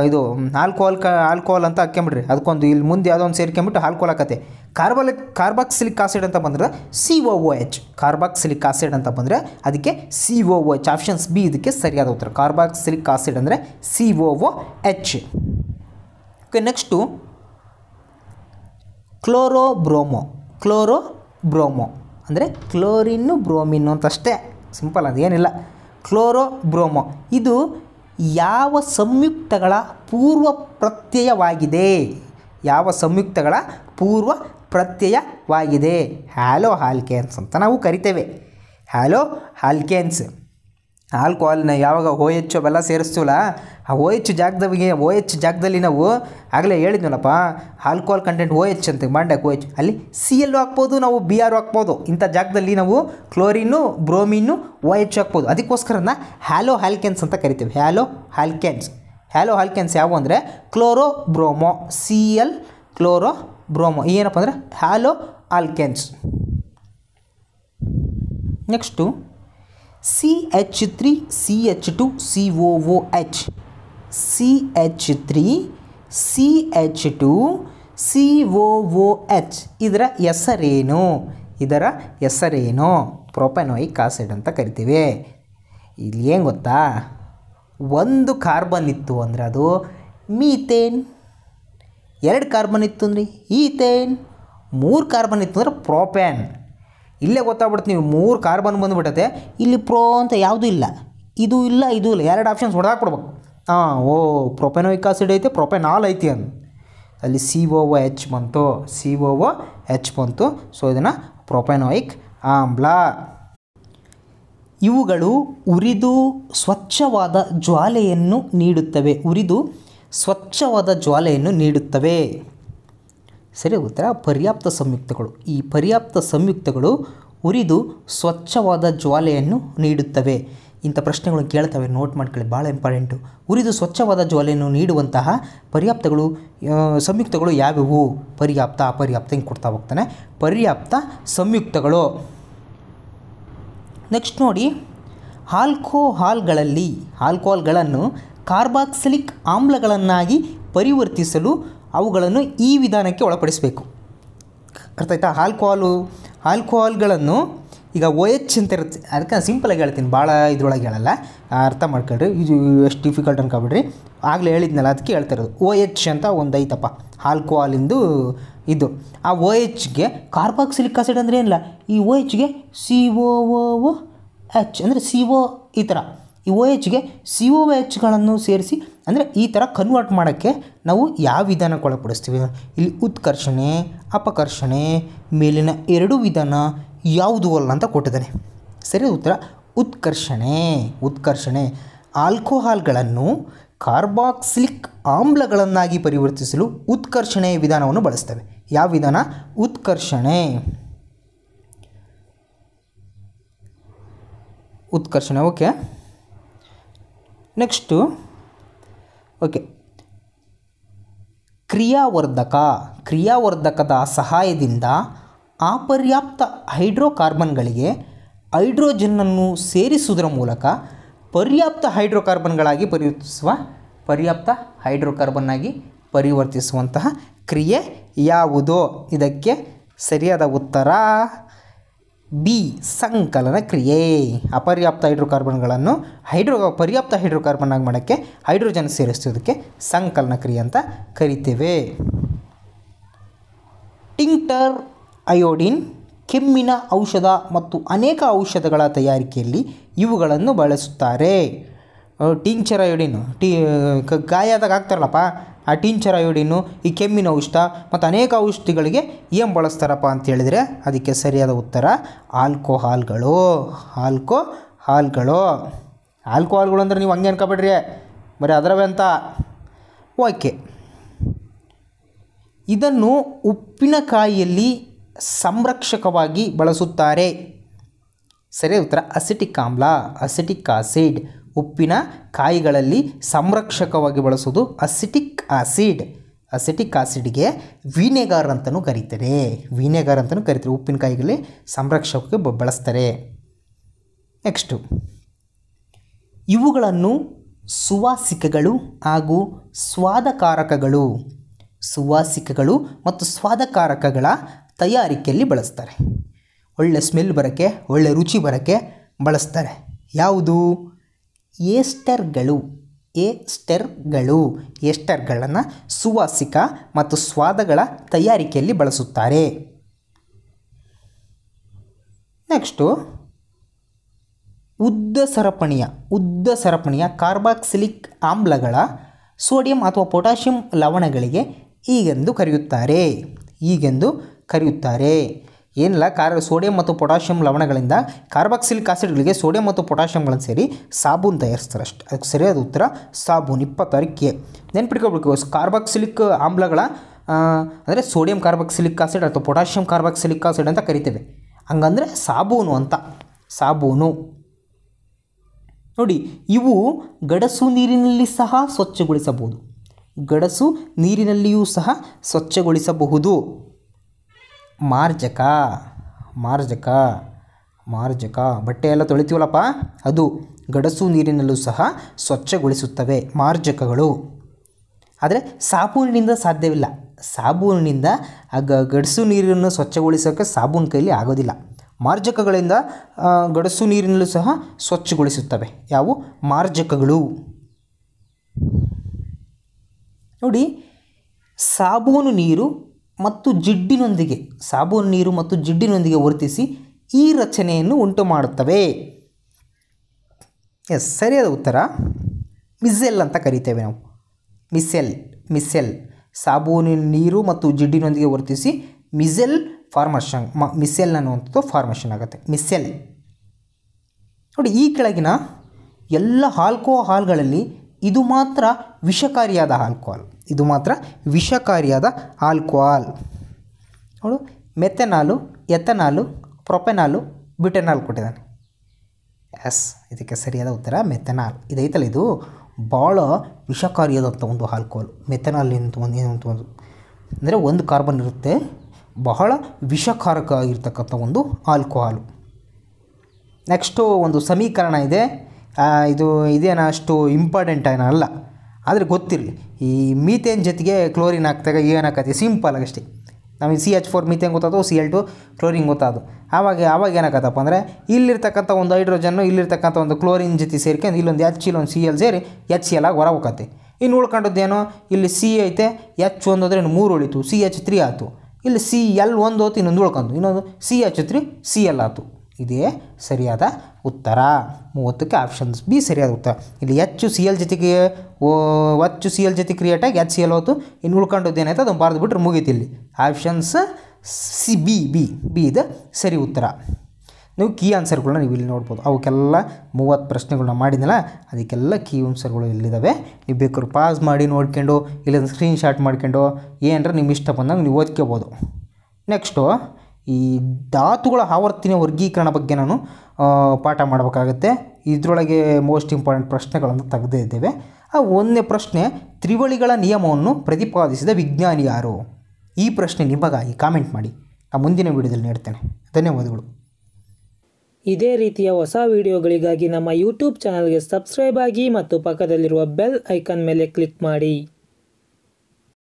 ಇದು ಆಲ್ಕೋಹಾಲ್ ಕ ಆಲ್ಕೋಹಾಲ್ ಅಂತ ಹಾಕ್ಕೊಂಬಿಡ್ರಿ ಅದಕ್ಕೊಂದು ಇಲ್ಲಿ ಮುಂದೆ ಯಾವುದೋ ಒಂದು ಸೇರ್ಕೊಂಬಿಟ್ಟು ಆಲ್ಕೋಹಾಲ್ ಹಾಕತ್ತೆ ಕಾರ್ಬಲ್ ಕಾರ್ಬಾಕ್ಸಿಲಿಕ್ ಆಸಿಡ್ ಅಂತ ಬಂದರೆ C O O H carboxylic acid ಅಂತ ಬಂದರೆ ಅದಕ್ಕೆ C O O H options B ಇದಕ್ಕೆ ಸರಿಯಾದ ಉತ್ತರ ಕಾರ್ಬಾಕ್ಸಿಲಿಕ್ ಆಸಿಡ್ ಅಂದರೆ C O O H okay next chloro bromo ಅಂದರೆ ಕ್ಲೋರಿನ್ನು ಬ್ರೋಮಿನ್ನು ಅಂತಷ್ಟೇ ಸಿಂಪಲ್ ಅದು ಏನಿಲ್ಲ ಕ್ಲೋರೋ ಬ್ರೋಮೋ ಇದು ಯಾವ ಸಂಯುಕ್ತಗಳ ಪೂರ್ವ ಪ್ರತ್ಯಯವಾಗಿದೆ ಯಾವ ಸಂಯುಕ್ತಗಳ ಪೂರ್ವ ಪ್ರತ್ಯಯವಾಗಿದೆ ಹ್ಯಾಲೋ ಹಾಲ್ಕೇನ್ಸ್ ಅಂತ ನಾವು ಕರಿತೇವೆ ಹ್ಯಾಲೋ ಹಾಲ್ಕೇನ್ಸ್ ಆಲ್ಕೋಹಾಲ್ನ ಯಾವಾಗ ಓ ಎಚ್ ಅವೆಲ್ಲ ಸೇರಿಸ್ತೀವಲ್ಲ ಆ ಓ ಎಚ್ ಜಾಗದವಿಗೆ ಓ ಎಚ್ ಜಾಗದಲ್ಲಿ ನಾವು ಆಗಲೇ ಹೇಳಿದ್ನಲ್ಲಪ್ಪ ಆಲ್ಕೋಹಾಲ್ ಕಂಟೆಂಟ್ ಓ ಎಚ್ ಅಂತ ಮಾಂಡ್ಯಾಕ್ ಓ ಎಚ್ ಅಲ್ಲಿ ಸಿ ಎಲ್ ಹಾಕ್ಬೋದು ನಾವು ಬಿ ಆರ್ ಹಾಕ್ಬೋದು ಇಂಥ ಜಾಗದಲ್ಲಿ ನಾವು ಕ್ಲೋರಿನ್ನು ಬ್ರೋಮಿನ್ನು ಓ ಎಚ್ ಹಾಕ್ಬೋದು ಅದಕ್ಕೋಸ್ಕರನ ಹ್ಯಾಲೋ ಹ್ಯಾಲ್ಕೆನ್ಸ್ ಅಂತ ಕರಿತೀವಿ ಹ್ಯಾಲೋ ಹ್ಯಾಲ್ಕೆನ್ಸ್ ಹ್ಯಾಲೋ ಹ್ಯಾಲ್ಕೆನ್ಸ್ ಯಾವುವು ಅಂದರೆ chloro bromo C L chloro bromo ಏನಪ್ಪ ಅಂದರೆ halo alkenes next C C C C C H H H H three three two H two C O O H ಇದರ ಹೆಸರೇನು ಇದರ ಹೆಸರೇನು ಪ್ರೊಪೆನೋಯಿಕ್ ಆಸಿಡ್ ಅಂತ ಕರಿತೀವಿ ಇಲ್ಲಿ ಏನು ಗೊತ್ತಾ ಒಂದು ಕಾರ್ಬನ್ ಇತ್ತು ಅಂದರೆ ಅದು ಮೀಥೇನ್ ಎರಡು ಕಾರ್ಬನ್ ಇತ್ತು ಅಂದರೆ ಈಥೇನ್ ಮೂರು ಕಾರ್ಬನ್ ಇತ್ತು ಅಂದರೆ ಪ್ರೋಪ್ಯಾನ್ ಇಲ್ಲೇ ಗೊತ್ತಾಗ್ಬಿಡುತ್ತೆ ನೀವು ಮೂರು ಕಾರ್ಬನ್ ಬಂದುಬಿಟ್ಟತೆ ಇಲ್ಲಿ ಪ್ರೋ ಅಂತ ಯಾವುದೂ ಇಲ್ಲ ಇದು ಇಲ್ಲ ಇದು ಇಲ್ಲ ಎರಡು ಆಪ್ಷನ್ಸ್ ಹೊಡೆದಾಕ್ಬಿಡ್ಬೇಕು ಹಾಂ ಓ ಪ್ರೊಪೆನೋಯಿಕ್ ಆಸಿಡ್ ಐತೆ ಪ್ರೊಪೆನಾಲ್ ಐತಿ ಅಂತ ಅಲ್ಲಿ ಸಿ ಒ ಎಚ್ ಬಂತು ಸಿ ಒ ಎಚ್ ಬಂತು ಸೊ ಇದನ್ನು ಪ್ರೊಪೆನೋಯಿಕ್ ಆಮ್ಲ ಇವುಗಳು ಉರಿದು ಸ್ವಚ್ಛವಾದ ಜ್ವಾಲೆಯನ್ನು ನೀಡುತ್ತವೆ ಉರಿದು ಸ್ವಚ್ಛವಾದ ಜ್ವಾಲೆಯನ್ನು ನೀಡುತ್ತವೆ ಸರಿ ಉತ್ತರ ಪರ್ಯಾಪ್ತ ಸಂಯುಕ್ತಗಳು ಈ ಪರ್ಯಾಪ್ತ ಸಂಯುಕ್ತಗಳು ಉರಿದು ಸ್ವಚ್ಛವಾದ ಜ್ವಾಲೆಯನ್ನು ನೀಡುತ್ತವೆ ಇಂಥ ಪ್ರಶ್ನೆಗಳು ಕೇಳ್ತವೆ ನೋಟ್ ಮಾಡ್ಕೊಳ್ಳಿ ಭಾಳ ಇಂಪಾರ್ಟೆಂಟು ಉರಿದು ಸ್ವಚ್ಛವಾದ ಜ್ವಾಲೆಯನ್ನು ನೀಡುವಂತಹ ಪರ್ಯಾಪ್ತಗಳು ಸಂಯುಕ್ತಗಳು ಯಾವ್ಯಾವು ಪರ್ಯಾಪ್ತ ಅಪರ್ಯಾಪ್ತ ಹಿಂಗೆ ಕೊಡ್ತಾ ಹೋಗ್ತಾನೆ ಪರ್ಯಾಪ್ತ ಸಂಯುಕ್ತಗಳು ನೆಕ್ಸ್ಟ್ ನೋಡಿ ಆಲ್ಕೋಹಾಲ್ಗಳಲ್ಲಿ ಆಲ್ಕೋಹಾಲ್ಗಳನ್ನು ಕಾರ್ಬಾಕ್ಸಿಲಿಕ್ ಆಮ್ಲಗಳನ್ನಾಗಿ ಪರಿವರ್ತಿಸಲು ಅವುಗಳನ್ನು ಈ ವಿಧಾನಕ್ಕೆ ಒಳಪಡಿಸಬೇಕು ಅರ್ಥ ಆಯ್ತಾ ಆಲ್ಕೋಹಾಲು ಆಲ್ಕೋಹಾಲ್ಗಳನ್ನು ಈಗ ಒ ಎಚ್ ಅಂತ ಇರುತ್ತೆ ಅದಕ್ಕೆ ನಾನು ಸಿಂಪಲಾಗಿ ಹೇಳ್ತೀನಿ ಭಾಳ ಇದ್ರೊಳಗೆ ಹೇಳಲ್ಲ ಅರ್ಥ ಮಾಡ್ಕೊಳ್ರಿ ಇದು ಎಷ್ಟು ಡಿಫಿಕಲ್ಟ್ ಅನ್ಕೊಬಿಡ್ರಿ ಆಗಲೇ ಹೇಳಿದ್ನಲ್ಲ ಅದಕ್ಕೆ ಹೇಳ್ತಾ ಇರೋದು ಒ ಎಚ್ ಅಂತ ಒಂದು ಐತಪ್ಪ ಆಲ್ಕೋಹಾಲಿಂದು ಇದು ಆ ಒ ಎಚ್ಗೆ ಕಾರ್ಬಾಕ್ಸಿಲಿಕ್ ಆಸಿಡ್ ಅಂದರೆ ಏನಿಲ್ಲ ಈ ಒ ಎಚ್ಗೆ ಸಿ ಒ ಓ ಎಚ್ ಅಂದರೆ ಸಿ ಒ ಈ ಥರ ಈ ಒ ಎಚ್ಗೆ ಸಿ ಒ ಎಚ್ಗಳನ್ನು ಸೇರಿಸಿ ಅಂದರೆ ಈ ಥರ ಕನ್ವರ್ಟ್ ಮಾಡೋಕ್ಕೆ ನಾವು ಯಾವ ವಿಧಾನಕ್ಕೆ ಒಳಪಡಿಸ್ತೀವಿ ಇಲ್ಲಿ ಉತ್ಕರ್ಷಣೆ ಅಪಕರ್ಷಣೆ ಮೇಲಿನ ಎರಡು ವಿಧಾನ ಯಾವುದು ಅಲ್ಲ ಅಂತ ಕೊಟ್ಟಿದ್ದಾನೆ ಸರಿ ಉತ್ತರ ಉತ್ಕರ್ಷಣೆ ಉತ್ಕರ್ಷಣೆ ಆಲ್ಕೋಹಾಲ್ಗಳನ್ನು ಕಾರ್ಬಾಕ್ಸಿಲಿಕ್ ಆಮ್ಲಗಳನ್ನಾಗಿ ಪರಿವರ್ತಿಸಲು ಉತ್ಕರ್ಷಣೆ ವಿಧಾನವನ್ನು ಬಳಸ್ತವೆ ಯಾವ ವಿಧಾನ ಉತ್ಕರ್ಷಣೆ ಉತ್ಕರ್ಷಣೆ ಓಕೆ ನೆಕ್ಸ್ಟು ಓಕೆ ಕ್ರಿಯಾವರ್ಧಕ ಕ್ರಿಯಾವರ್ಧಕದ ಸಹಾಯದಿಂದ ಅಪರ್ಯಾಪ್ತ ಹೈಡ್ರೋಕಾರ್ಬನ್ಗಳಿಗೆ ಹೈಡ್ರೋಜನ್ನನ್ನು ಸೇರಿಸುವುದರ ಮೂಲಕ ಪರ್ಯಾಪ್ತ ಹೈಡ್ರೋಕಾರ್ಬನ್ಗಳಾಗಿ ಪರಿವರ್ತಿಸುವ ಪರ್ಯಾಪ್ತ ಹೈಡ್ರೋಕಾರ್ಬನ್ ಆಗಿ ಪರಿವರ್ತಿಸುವಂತಹ ಕ್ರಿಯೆ ಯಾವುದೋ ಇದಕ್ಕೆ ಸರಿಯಾದ ಉತ್ತರ ಬಿ ಸಂಕಲನ ಕ್ರಿಯೆ ಅಪರ್ಯಾಪ್ತ ಹೈಡ್ರೋಕಾರ್ಬನ್ಗಳನ್ನು ಹೈಡ್ರೋ ಪರ್ಯಾಪ್ತ ಹೈಡ್ರೋಕಾರ್ಬನ್ ಆಗಿ ಮಾಡೋಕ್ಕೆ ಹೈಡ್ರೋಜನ್ ಸೇರಿಸೋದಕ್ಕೆ ಸಂಕಲನ ಕ್ರಿಯೆ ಅಂತ ಕರಿತೇವೆ ಟಿಂಕ್ಟರ್ ಅಯೋಡಿನ್ ಕೆಮ್ಮಿನ ಔಷಧ ಮತ್ತು ಅನೇಕ ಔಷಧಗಳ ತಯಾರಿಕೆಯಲ್ಲಿ ಇವುಗಳನ್ನು ಬಳಸುತ್ತಾರೆ ಟಿಂಕ್ಚರ್ ಅಯೋಡಿನ್ ಟಿ ಗಾಯ ಆದಾಗ ಆಗ್ತಾರಲ್ಲಪ್ಪ ಅಟಿಂಚರ್ ಅಯೋಡಿನ್ನು ಈ ಕೆಮ್ಮಿನ ಔಷಧ ಮತ್ತು ಅನೇಕ ಔಷಧಿಗಳಿಗೆ ಏನು ಬಳಸ್ತಾರಪ್ಪ ಅಂತ ಹೇಳಿದರೆ ಅದಕ್ಕೆ ಸರಿಯಾದ ಉತ್ತರ ಆಲ್ಕೋಹಾಲ್ಗಳು ಆಲ್ಕೋಹಾಲ್ಗಳು ಹಾಲ್ಗಳು ಆಲ್ಕೋಹಾಲ್ಗಳು ಅಂದರೆ ನೀವು ಹಂಗೆ ಅನ್ಕೊಬೇಡ್ರಿ ಬರೀ ಅದರವೇ ಅಂತ ಓಕೆ ಇದನ್ನು ಉಪ್ಪಿನಕಾಯಿಯಲ್ಲಿ ಸಂರಕ್ಷಕವಾಗಿ ಬಳಸುತ್ತಾರೆ ಸರಿಯಾದ ಉತ್ತರ ಅಸಿಟಿಕ್ ಆಮ್ಲ ಅಸಿಟಿಕ್ ಆಸಿಡ್ ಉಪ್ಪಿನ ಕಾಯಿಗಳಲ್ಲಿ ಸಂರಕ್ಷಕವಾಗಿ ಬಳಸೋದು ಅಸಿಟಿಕ್ ಆಸಿಡ್ ಅಸಿಟಿಕ್ ಆಸಿಡ್ಗೆ ವಿನೆಗಾರ್ ಅಂತಲೂ ಕರೀತಾರೆ ವಿನೆಗಾರ್ ಅಂತಲೂ ಕರೀತಾರೆ ಉಪ್ಪಿನಕಾಯಿಗಳಲ್ಲಿ ಸಂರಕ್ಷಕಕ್ಕೆ ಬಳಸ್ತಾರೆ ನೆಕ್ಸ್ಟು ಇವುಗಳನ್ನು ಸುವಾಸಿಕಗಳು ಹಾಗೂ ಸ್ವಾದಕಾರಕಗಳು ಸುವಾಸಿಕಗಳು ಮತ್ತು ಸ್ವಾದಕಾರಕಗಳ ತಯಾರಿಕೆಯಲ್ಲಿ ಬಳಸ್ತಾರೆ ಒಳ್ಳೆ ಸ್ಮೆಲ್ ಬರೋಕ್ಕೆ ಒಳ್ಳೆ ರುಚಿ ಬರೋಕ್ಕೆ ಬಳಸ್ತಾರೆ ಯಾವುದು ಏಸ್ಟರ್ಗಳು ಏಸ್ಟರ್ಗಳು ಏಸ್ಟರ್ಗಳನ್ನು ಸುವಾಸಿಕ ಮತ್ತು ಸ್ವಾದಗಳ ತಯಾರಿಕೆಯಲ್ಲಿ ಬಳಸುತ್ತಾರೆ ನೆಕ್ಸ್ಟು ಉದ್ದ ಸರಪಣಿಯ ಉದ್ದ ಸರಪಣಿಯ ಕಾರ್ಬಾಕ್ಸಿಲಿಕ್ ಆಮ್ಲಗಳ ಸೋಡಿಯಂ ಅಥವಾ ಪೊಟ್ಯಾಷಿಯಂ ಲವಣಗಳಿಗೆ ಈಗೆಂದು ಕರೆಯುತ್ತಾರೆ ಈಗೆಂದು ಕರೆಯುತ್ತಾರೆ ಏನಿಲ್ಲ ಕಾರ್ ಸೋಡಿಯಂ ಮತ್ತು ಪೊಟ್ಯಾಷಿಯಂ ಲವಣಗಳಿಂದ ಕಾರ್ಬಾಕ್ಸಿಲಿಕ್ ಆಸಿಡ್ಗಳಿಗೆ ಸೋಡಿಯಂ ಮತ್ತು ಪೊಟ್ಯಾಷಿಯಂಗಳನ್ನು ಸೇರಿ ಸಾಬೂನ್ ತಯಾರಿಸ್ತಾರೆ ಅಷ್ಟೆ ಅದಕ್ಕೆ ಸರಿಯಾದ ಉತ್ತರ ಸಾಬೂನ್ ಇಪ್ಪತ್ತಾರು ಕೆ ನೆನ್ಪಿಟ್ಕೋಬೇಕು ಕಾರ್ಬಾಕ್ಸಿಲಿಕ್ ಆಮ್ಲಗಳ ಅಂದರೆ ಸೋಡಿಯಂ ಕಾರ್ಬಾಕ್ಸಿಲಿಕ್ ಆಸಿಡ್ ಅಥವಾ ಪೊಟ್ಯಾಷಿಯಂ ಕಾರ್ಬಾಕ್ಸಿಲಿಕ್ ಆಸಿಡ್ ಅಂತ ಕರಿತೇವೆ ಹಂಗಂದರೆ ಸಾಬೂನು ಅಂತ ಸಾಬೂನು ನೋಡಿ ಇವು ಗಡಸು ನೀರಿನಲ್ಲಿ ಸಹ ಸ್ವಚ್ಛಗೊಳಿಸಬಹುದು ಗಡಸು ನೀರಿನಲ್ಲಿಯೂ ಸಹ ಸ್ವಚ್ಛಗೊಳಿಸಬಹುದು ಮಾರ್ಜಕ ಮಾರ್ಜಕ ಮಾರ್ಜಕ ಬಟ್ಟೆಯೆಲ್ಲ ತೊಳಿತೀವಲ್ಲಪ್ಪ ಅದು ಗಡಸು ನೀರಿನಲ್ಲೂ ಸಹ ಸ್ವಚ್ಛಗೊಳಿಸುತ್ತವೆ ಮಾರ್ಜಕಗಳು ಆದರೆ ಸಾಬೂನಿನಿಂದ ಸಾಧ್ಯವಿಲ್ಲ ಸಾಬೂನಿನಿಂದ ಗ ಗಡಸು ನೀರನ್ನು ಸ್ವಚ್ಛಗೊಳಿಸೋಕ್ಕೆ ಸಾಬೂನ್ ಕೈಲಿ ಆಗೋದಿಲ್ಲ ಮಾರ್ಜಕಗಳಿಂದ ಗಡಸು ನೀರಿನಲ್ಲೂ ಸಹ ಸ್ವಚ್ಛಗೊಳಿಸುತ್ತವೆ ಯಾವು ಮಾರ್ಜಕಗಳು ನೋಡಿ ಸಾಬೂನು ನೀರು ಮತ್ತು ಜಿಡ್ಡಿನೊಂದಿಗೆ ಸಾಬೂನು ನೀರು ಮತ್ತು ಜಿಡ್ಡಿನೊಂದಿಗೆ ವರ್ತಿಸಿ ಈ ರಚನೆಯನ್ನು ಉಂಟು ಮಾಡುತ್ತವೆ ಎಸ್ ಸರಿಯಾದ ಉತ್ತರ ಮಿಸ್ಸೆಲ್ ಅಂತ ಕರಿತೇವೆ ನಾವು ಮಿಸ್ಸೆಲ್ ಮಿಸ್ಸೆಲ್ ಸಾಬೂನಿನ ನೀರು ಮತ್ತು ಜಿಡ್ಡಿನೊಂದಿಗೆ ವರ್ತಿಸಿ ಮಿಸೆಲ್ ಫಾರ್ಮೇಷನ್ ಮ ಮಿಸೆಲ್ ಅನ್ನುವಂಥದ್ದು ಫಾರ್ಮೇಷನ್ ಆಗುತ್ತೆ ಮಿಸ್ಸೆಲ್ ನೋಡಿ ಈ ಕೆಳಗಿನ ಎಲ್ಲ ಆಲ್ಕೋಹಾಲ್ಗಳಲ್ಲಿ ಇದು ಮಾತ್ರ ವಿಷಕಾರಿಯಾದ ಆಲ್ಕೋಹಾಲ್ ಇದು ಮಾತ್ರ ವಿಷಕಾರಿಯಾದ ಆಲ್ಕೋಹಾಲ್ ಅವಳು ಮೆಥೆನಾಲು ಎಥನಾಲು ಪ್ರೊಪೆನಾಲು ಬಿಟೆನಾಲ್ ಕೊಟ್ಟಿದ್ದಾನೆ ಎಸ್ ಇದಕ್ಕೆ ಸರಿಯಾದ ಉತ್ತರ ಮೆಥೆನಾಲ್ ಇದೈತಲ್ಲ ಇದು ಭಾಳ ವಿಷಕಾರಿಯಾದಂಥ ಒಂದು ಆಲ್ಕೋಹಾಲ್ ಮೆಥೆನಾಲ್ ಅಂತ ಒಂದು ಏನು ಒಂದು ಅಂದರೆ ಒಂದು ಕಾರ್ಬನ್ ಇರುತ್ತೆ ಬಹಳ ವಿಷಕಾರಕ ಆಗಿರ್ತಕ್ಕಂಥ ಒಂದು ಆಲ್ಕೋಹಾಲು ನೆಕ್ಸ್ಟು ಒಂದು ಸಮೀಕರಣ ಇದೆ ಇದು ಇದೇನ ಅಷ್ಟು ಇಂಪಾರ್ಟೆಂಟ್ ಏನಲ್ಲ ಆದರೆ ಗೊತ್ತಿರಲಿ ಈ ಮೀಥೇನ್ ಜೊತೆಗೆ ಕ್ಲೋರಿನ್ ಹಾಕ್ದಾಗ ಏನಾಗತ್ತೆ ಸಿಂಪಲ್ ಆಗಷ್ಟೇ ನಮಗೆ ಸಿ ಎಚ್ ಫೋರ್ ಮೀಥೇನ್ ಗೊತ್ತಾದವು ಸಿ ಎಲ್ ಟು ಕ್ಲೋರಿನ್ ಗೊತ್ತಾದು ಆವಾಗ ಆವಾಗ ಏನಾಗತ್ತಪ್ಪ ಅಂದರೆ ಇಲ್ಲಿರ್ತಕ್ಕಂಥ ಒಂದು ಹೈಡ್ರೋಜನ್ನು ಇಲ್ಲಿರ್ತಕ್ಕಂಥ ಒಂದು ಕ್ಲೋರಿನ್ ಜೊತೆ ಸೇರ್ಕೊಂಡು ಇಲ್ಲೊಂದು ಎಚ್ ಇಲ್ಲೊಂದು ಸಿ ಎಲ್ ಸೇರಿ ಎಚ್ ಸಿ ಎಲ್ ಆಗಿ ಹೊರ ಇನ್ನು ಉಳ್ಕೊಂಡದ್ದೇನು ಇಲ್ಲಿ ಸಿ ಐತೆ ಎಚ್ ಒಂದು ಅಂದರೆ ಇನ್ನು ಮೂರು ಉಳಿತು ಸಿ ಎಚ್ ತ್ರೀ ಆಯಿತು ಇಲ್ಲಿ ಸಿ ಎಲ್ ಒಂದು ಹೋತು ಇನ್ನೊಂದು ಉಳ್ಕೊಂಡು ಇನ್ನೊಂದು C H three C L ಆಯಿತು ಇದೇ ಸರಿಯಾದ ಉತ್ತರ ಮೂವತ್ತಕ್ಕೆ ಆಪ್ಷನ್ಸ್ ಬಿ ಸರಿಯಾದ ಉತ್ತರ ಇಲ್ಲಿ ಹೆಚ್ಚು ಸಿ ಎಲ್ ಜೊತೆಗೆ ಓ ಹೆಚ್ಚು ಸಿ ಎಲ್ ಜೊತೆ ಕ್ರಿಯೇಟಾಗಿ ಹೆಚ್ಚು ಸಿ ಎಲ್ ಹೋಯ್ತು ಇನ್ನು ಉಳ್ಕೊಂಡದ್ದು ಏನಾಯ್ತು ಅದನ್ನು ಬಾರ್ದು ಬಿಟ್ಟರೆ ಮುಗೀತು ಇಲ್ಲಿ options C B B B ಇದು ಸರಿ ಉತ್ತರ ನೀವು ಕೀ ಆನ್ಸರ್ಗಳನ್ನ ನೀವು ಇಲ್ಲಿ ನೋಡ್ಬೋದು ಅವಕ್ಕೆಲ್ಲ ಮೂವತ್ತು ಪ್ರಶ್ನೆಗಳನ್ನ ಮಾಡಿದ್ನಲ್ಲ ಅದಕ್ಕೆಲ್ಲ ಕೀ ಆನ್ಸರ್ಗಳು ಇಲ್ಲಿದ್ದಾವೆ ನೀವು ಬೇಕಾದ್ರೂ ಪಾಸ್ ಮಾಡಿ ನೋಡ್ಕೊಂಡು ಸ್ಕ್ರೀನ್ ಸ್ಕ್ರೀನ್ಶಾಟ್ ಮಾಡ್ಕೊಂಡು ಏನರ ನಿಮ್ಮ ಇಷ್ಟ ಬಂದಾಗ ನೀವು ಓದ್ಕೋಬೋದು ನೆಕ್ಸ್ಟು ಈ ಧಾತುಗಳ ಆವರ್ತಿನ ವರ್ಗೀಕರಣ ಬಗ್ಗೆ ನಾನು ಪಾಠ ಮಾಡಬೇಕಾಗತ್ತೆ ಇದರೊಳಗೆ ಮೋಸ್ಟ್ ಇಂಪಾರ್ಟೆಂಟ್ ಪ್ರಶ್ನೆಗಳನ್ನು ತೆಗೆದೇ ಇದ್ದೇವೆ ಆ ಒಂದನೇ ಪ್ರಶ್ನೆ ತ್ರಿವಳಿಗಳ ನಿಯಮವನ್ನು ಪ್ರತಿಪಾದಿಸಿದ ವಿಜ್ಞಾನಿ ಯಾರು ಈ ಪ್ರಶ್ನೆ ನಿಮಗಾಗಿ ಕಾಮೆಂಟ್ ಮಾಡಿ ಆ ಮುಂದಿನ ವಿಡಿಯೋದಲ್ಲಿ ನೀಡ್ತೇನೆ ಧನ್ಯವಾದಗಳು ಇದೇ ರೀತಿಯ ಹೊಸ ವಿಡಿಯೋಗಳಿಗಾಗಿ ನಮ್ಮ ಯೂಟ್ಯೂಬ್ ಚಾನಲ್ಗೆ ಸಬ್ಸ್ಕ್ರೈಬ್ ಆಗಿ ಮತ್ತು ಪಕ್ಕದಲ್ಲಿರುವ ಬೆಲ್ ಐಕಾನ್ ಮೇಲೆ ಕ್ಲಿಕ್ ಮಾಡಿ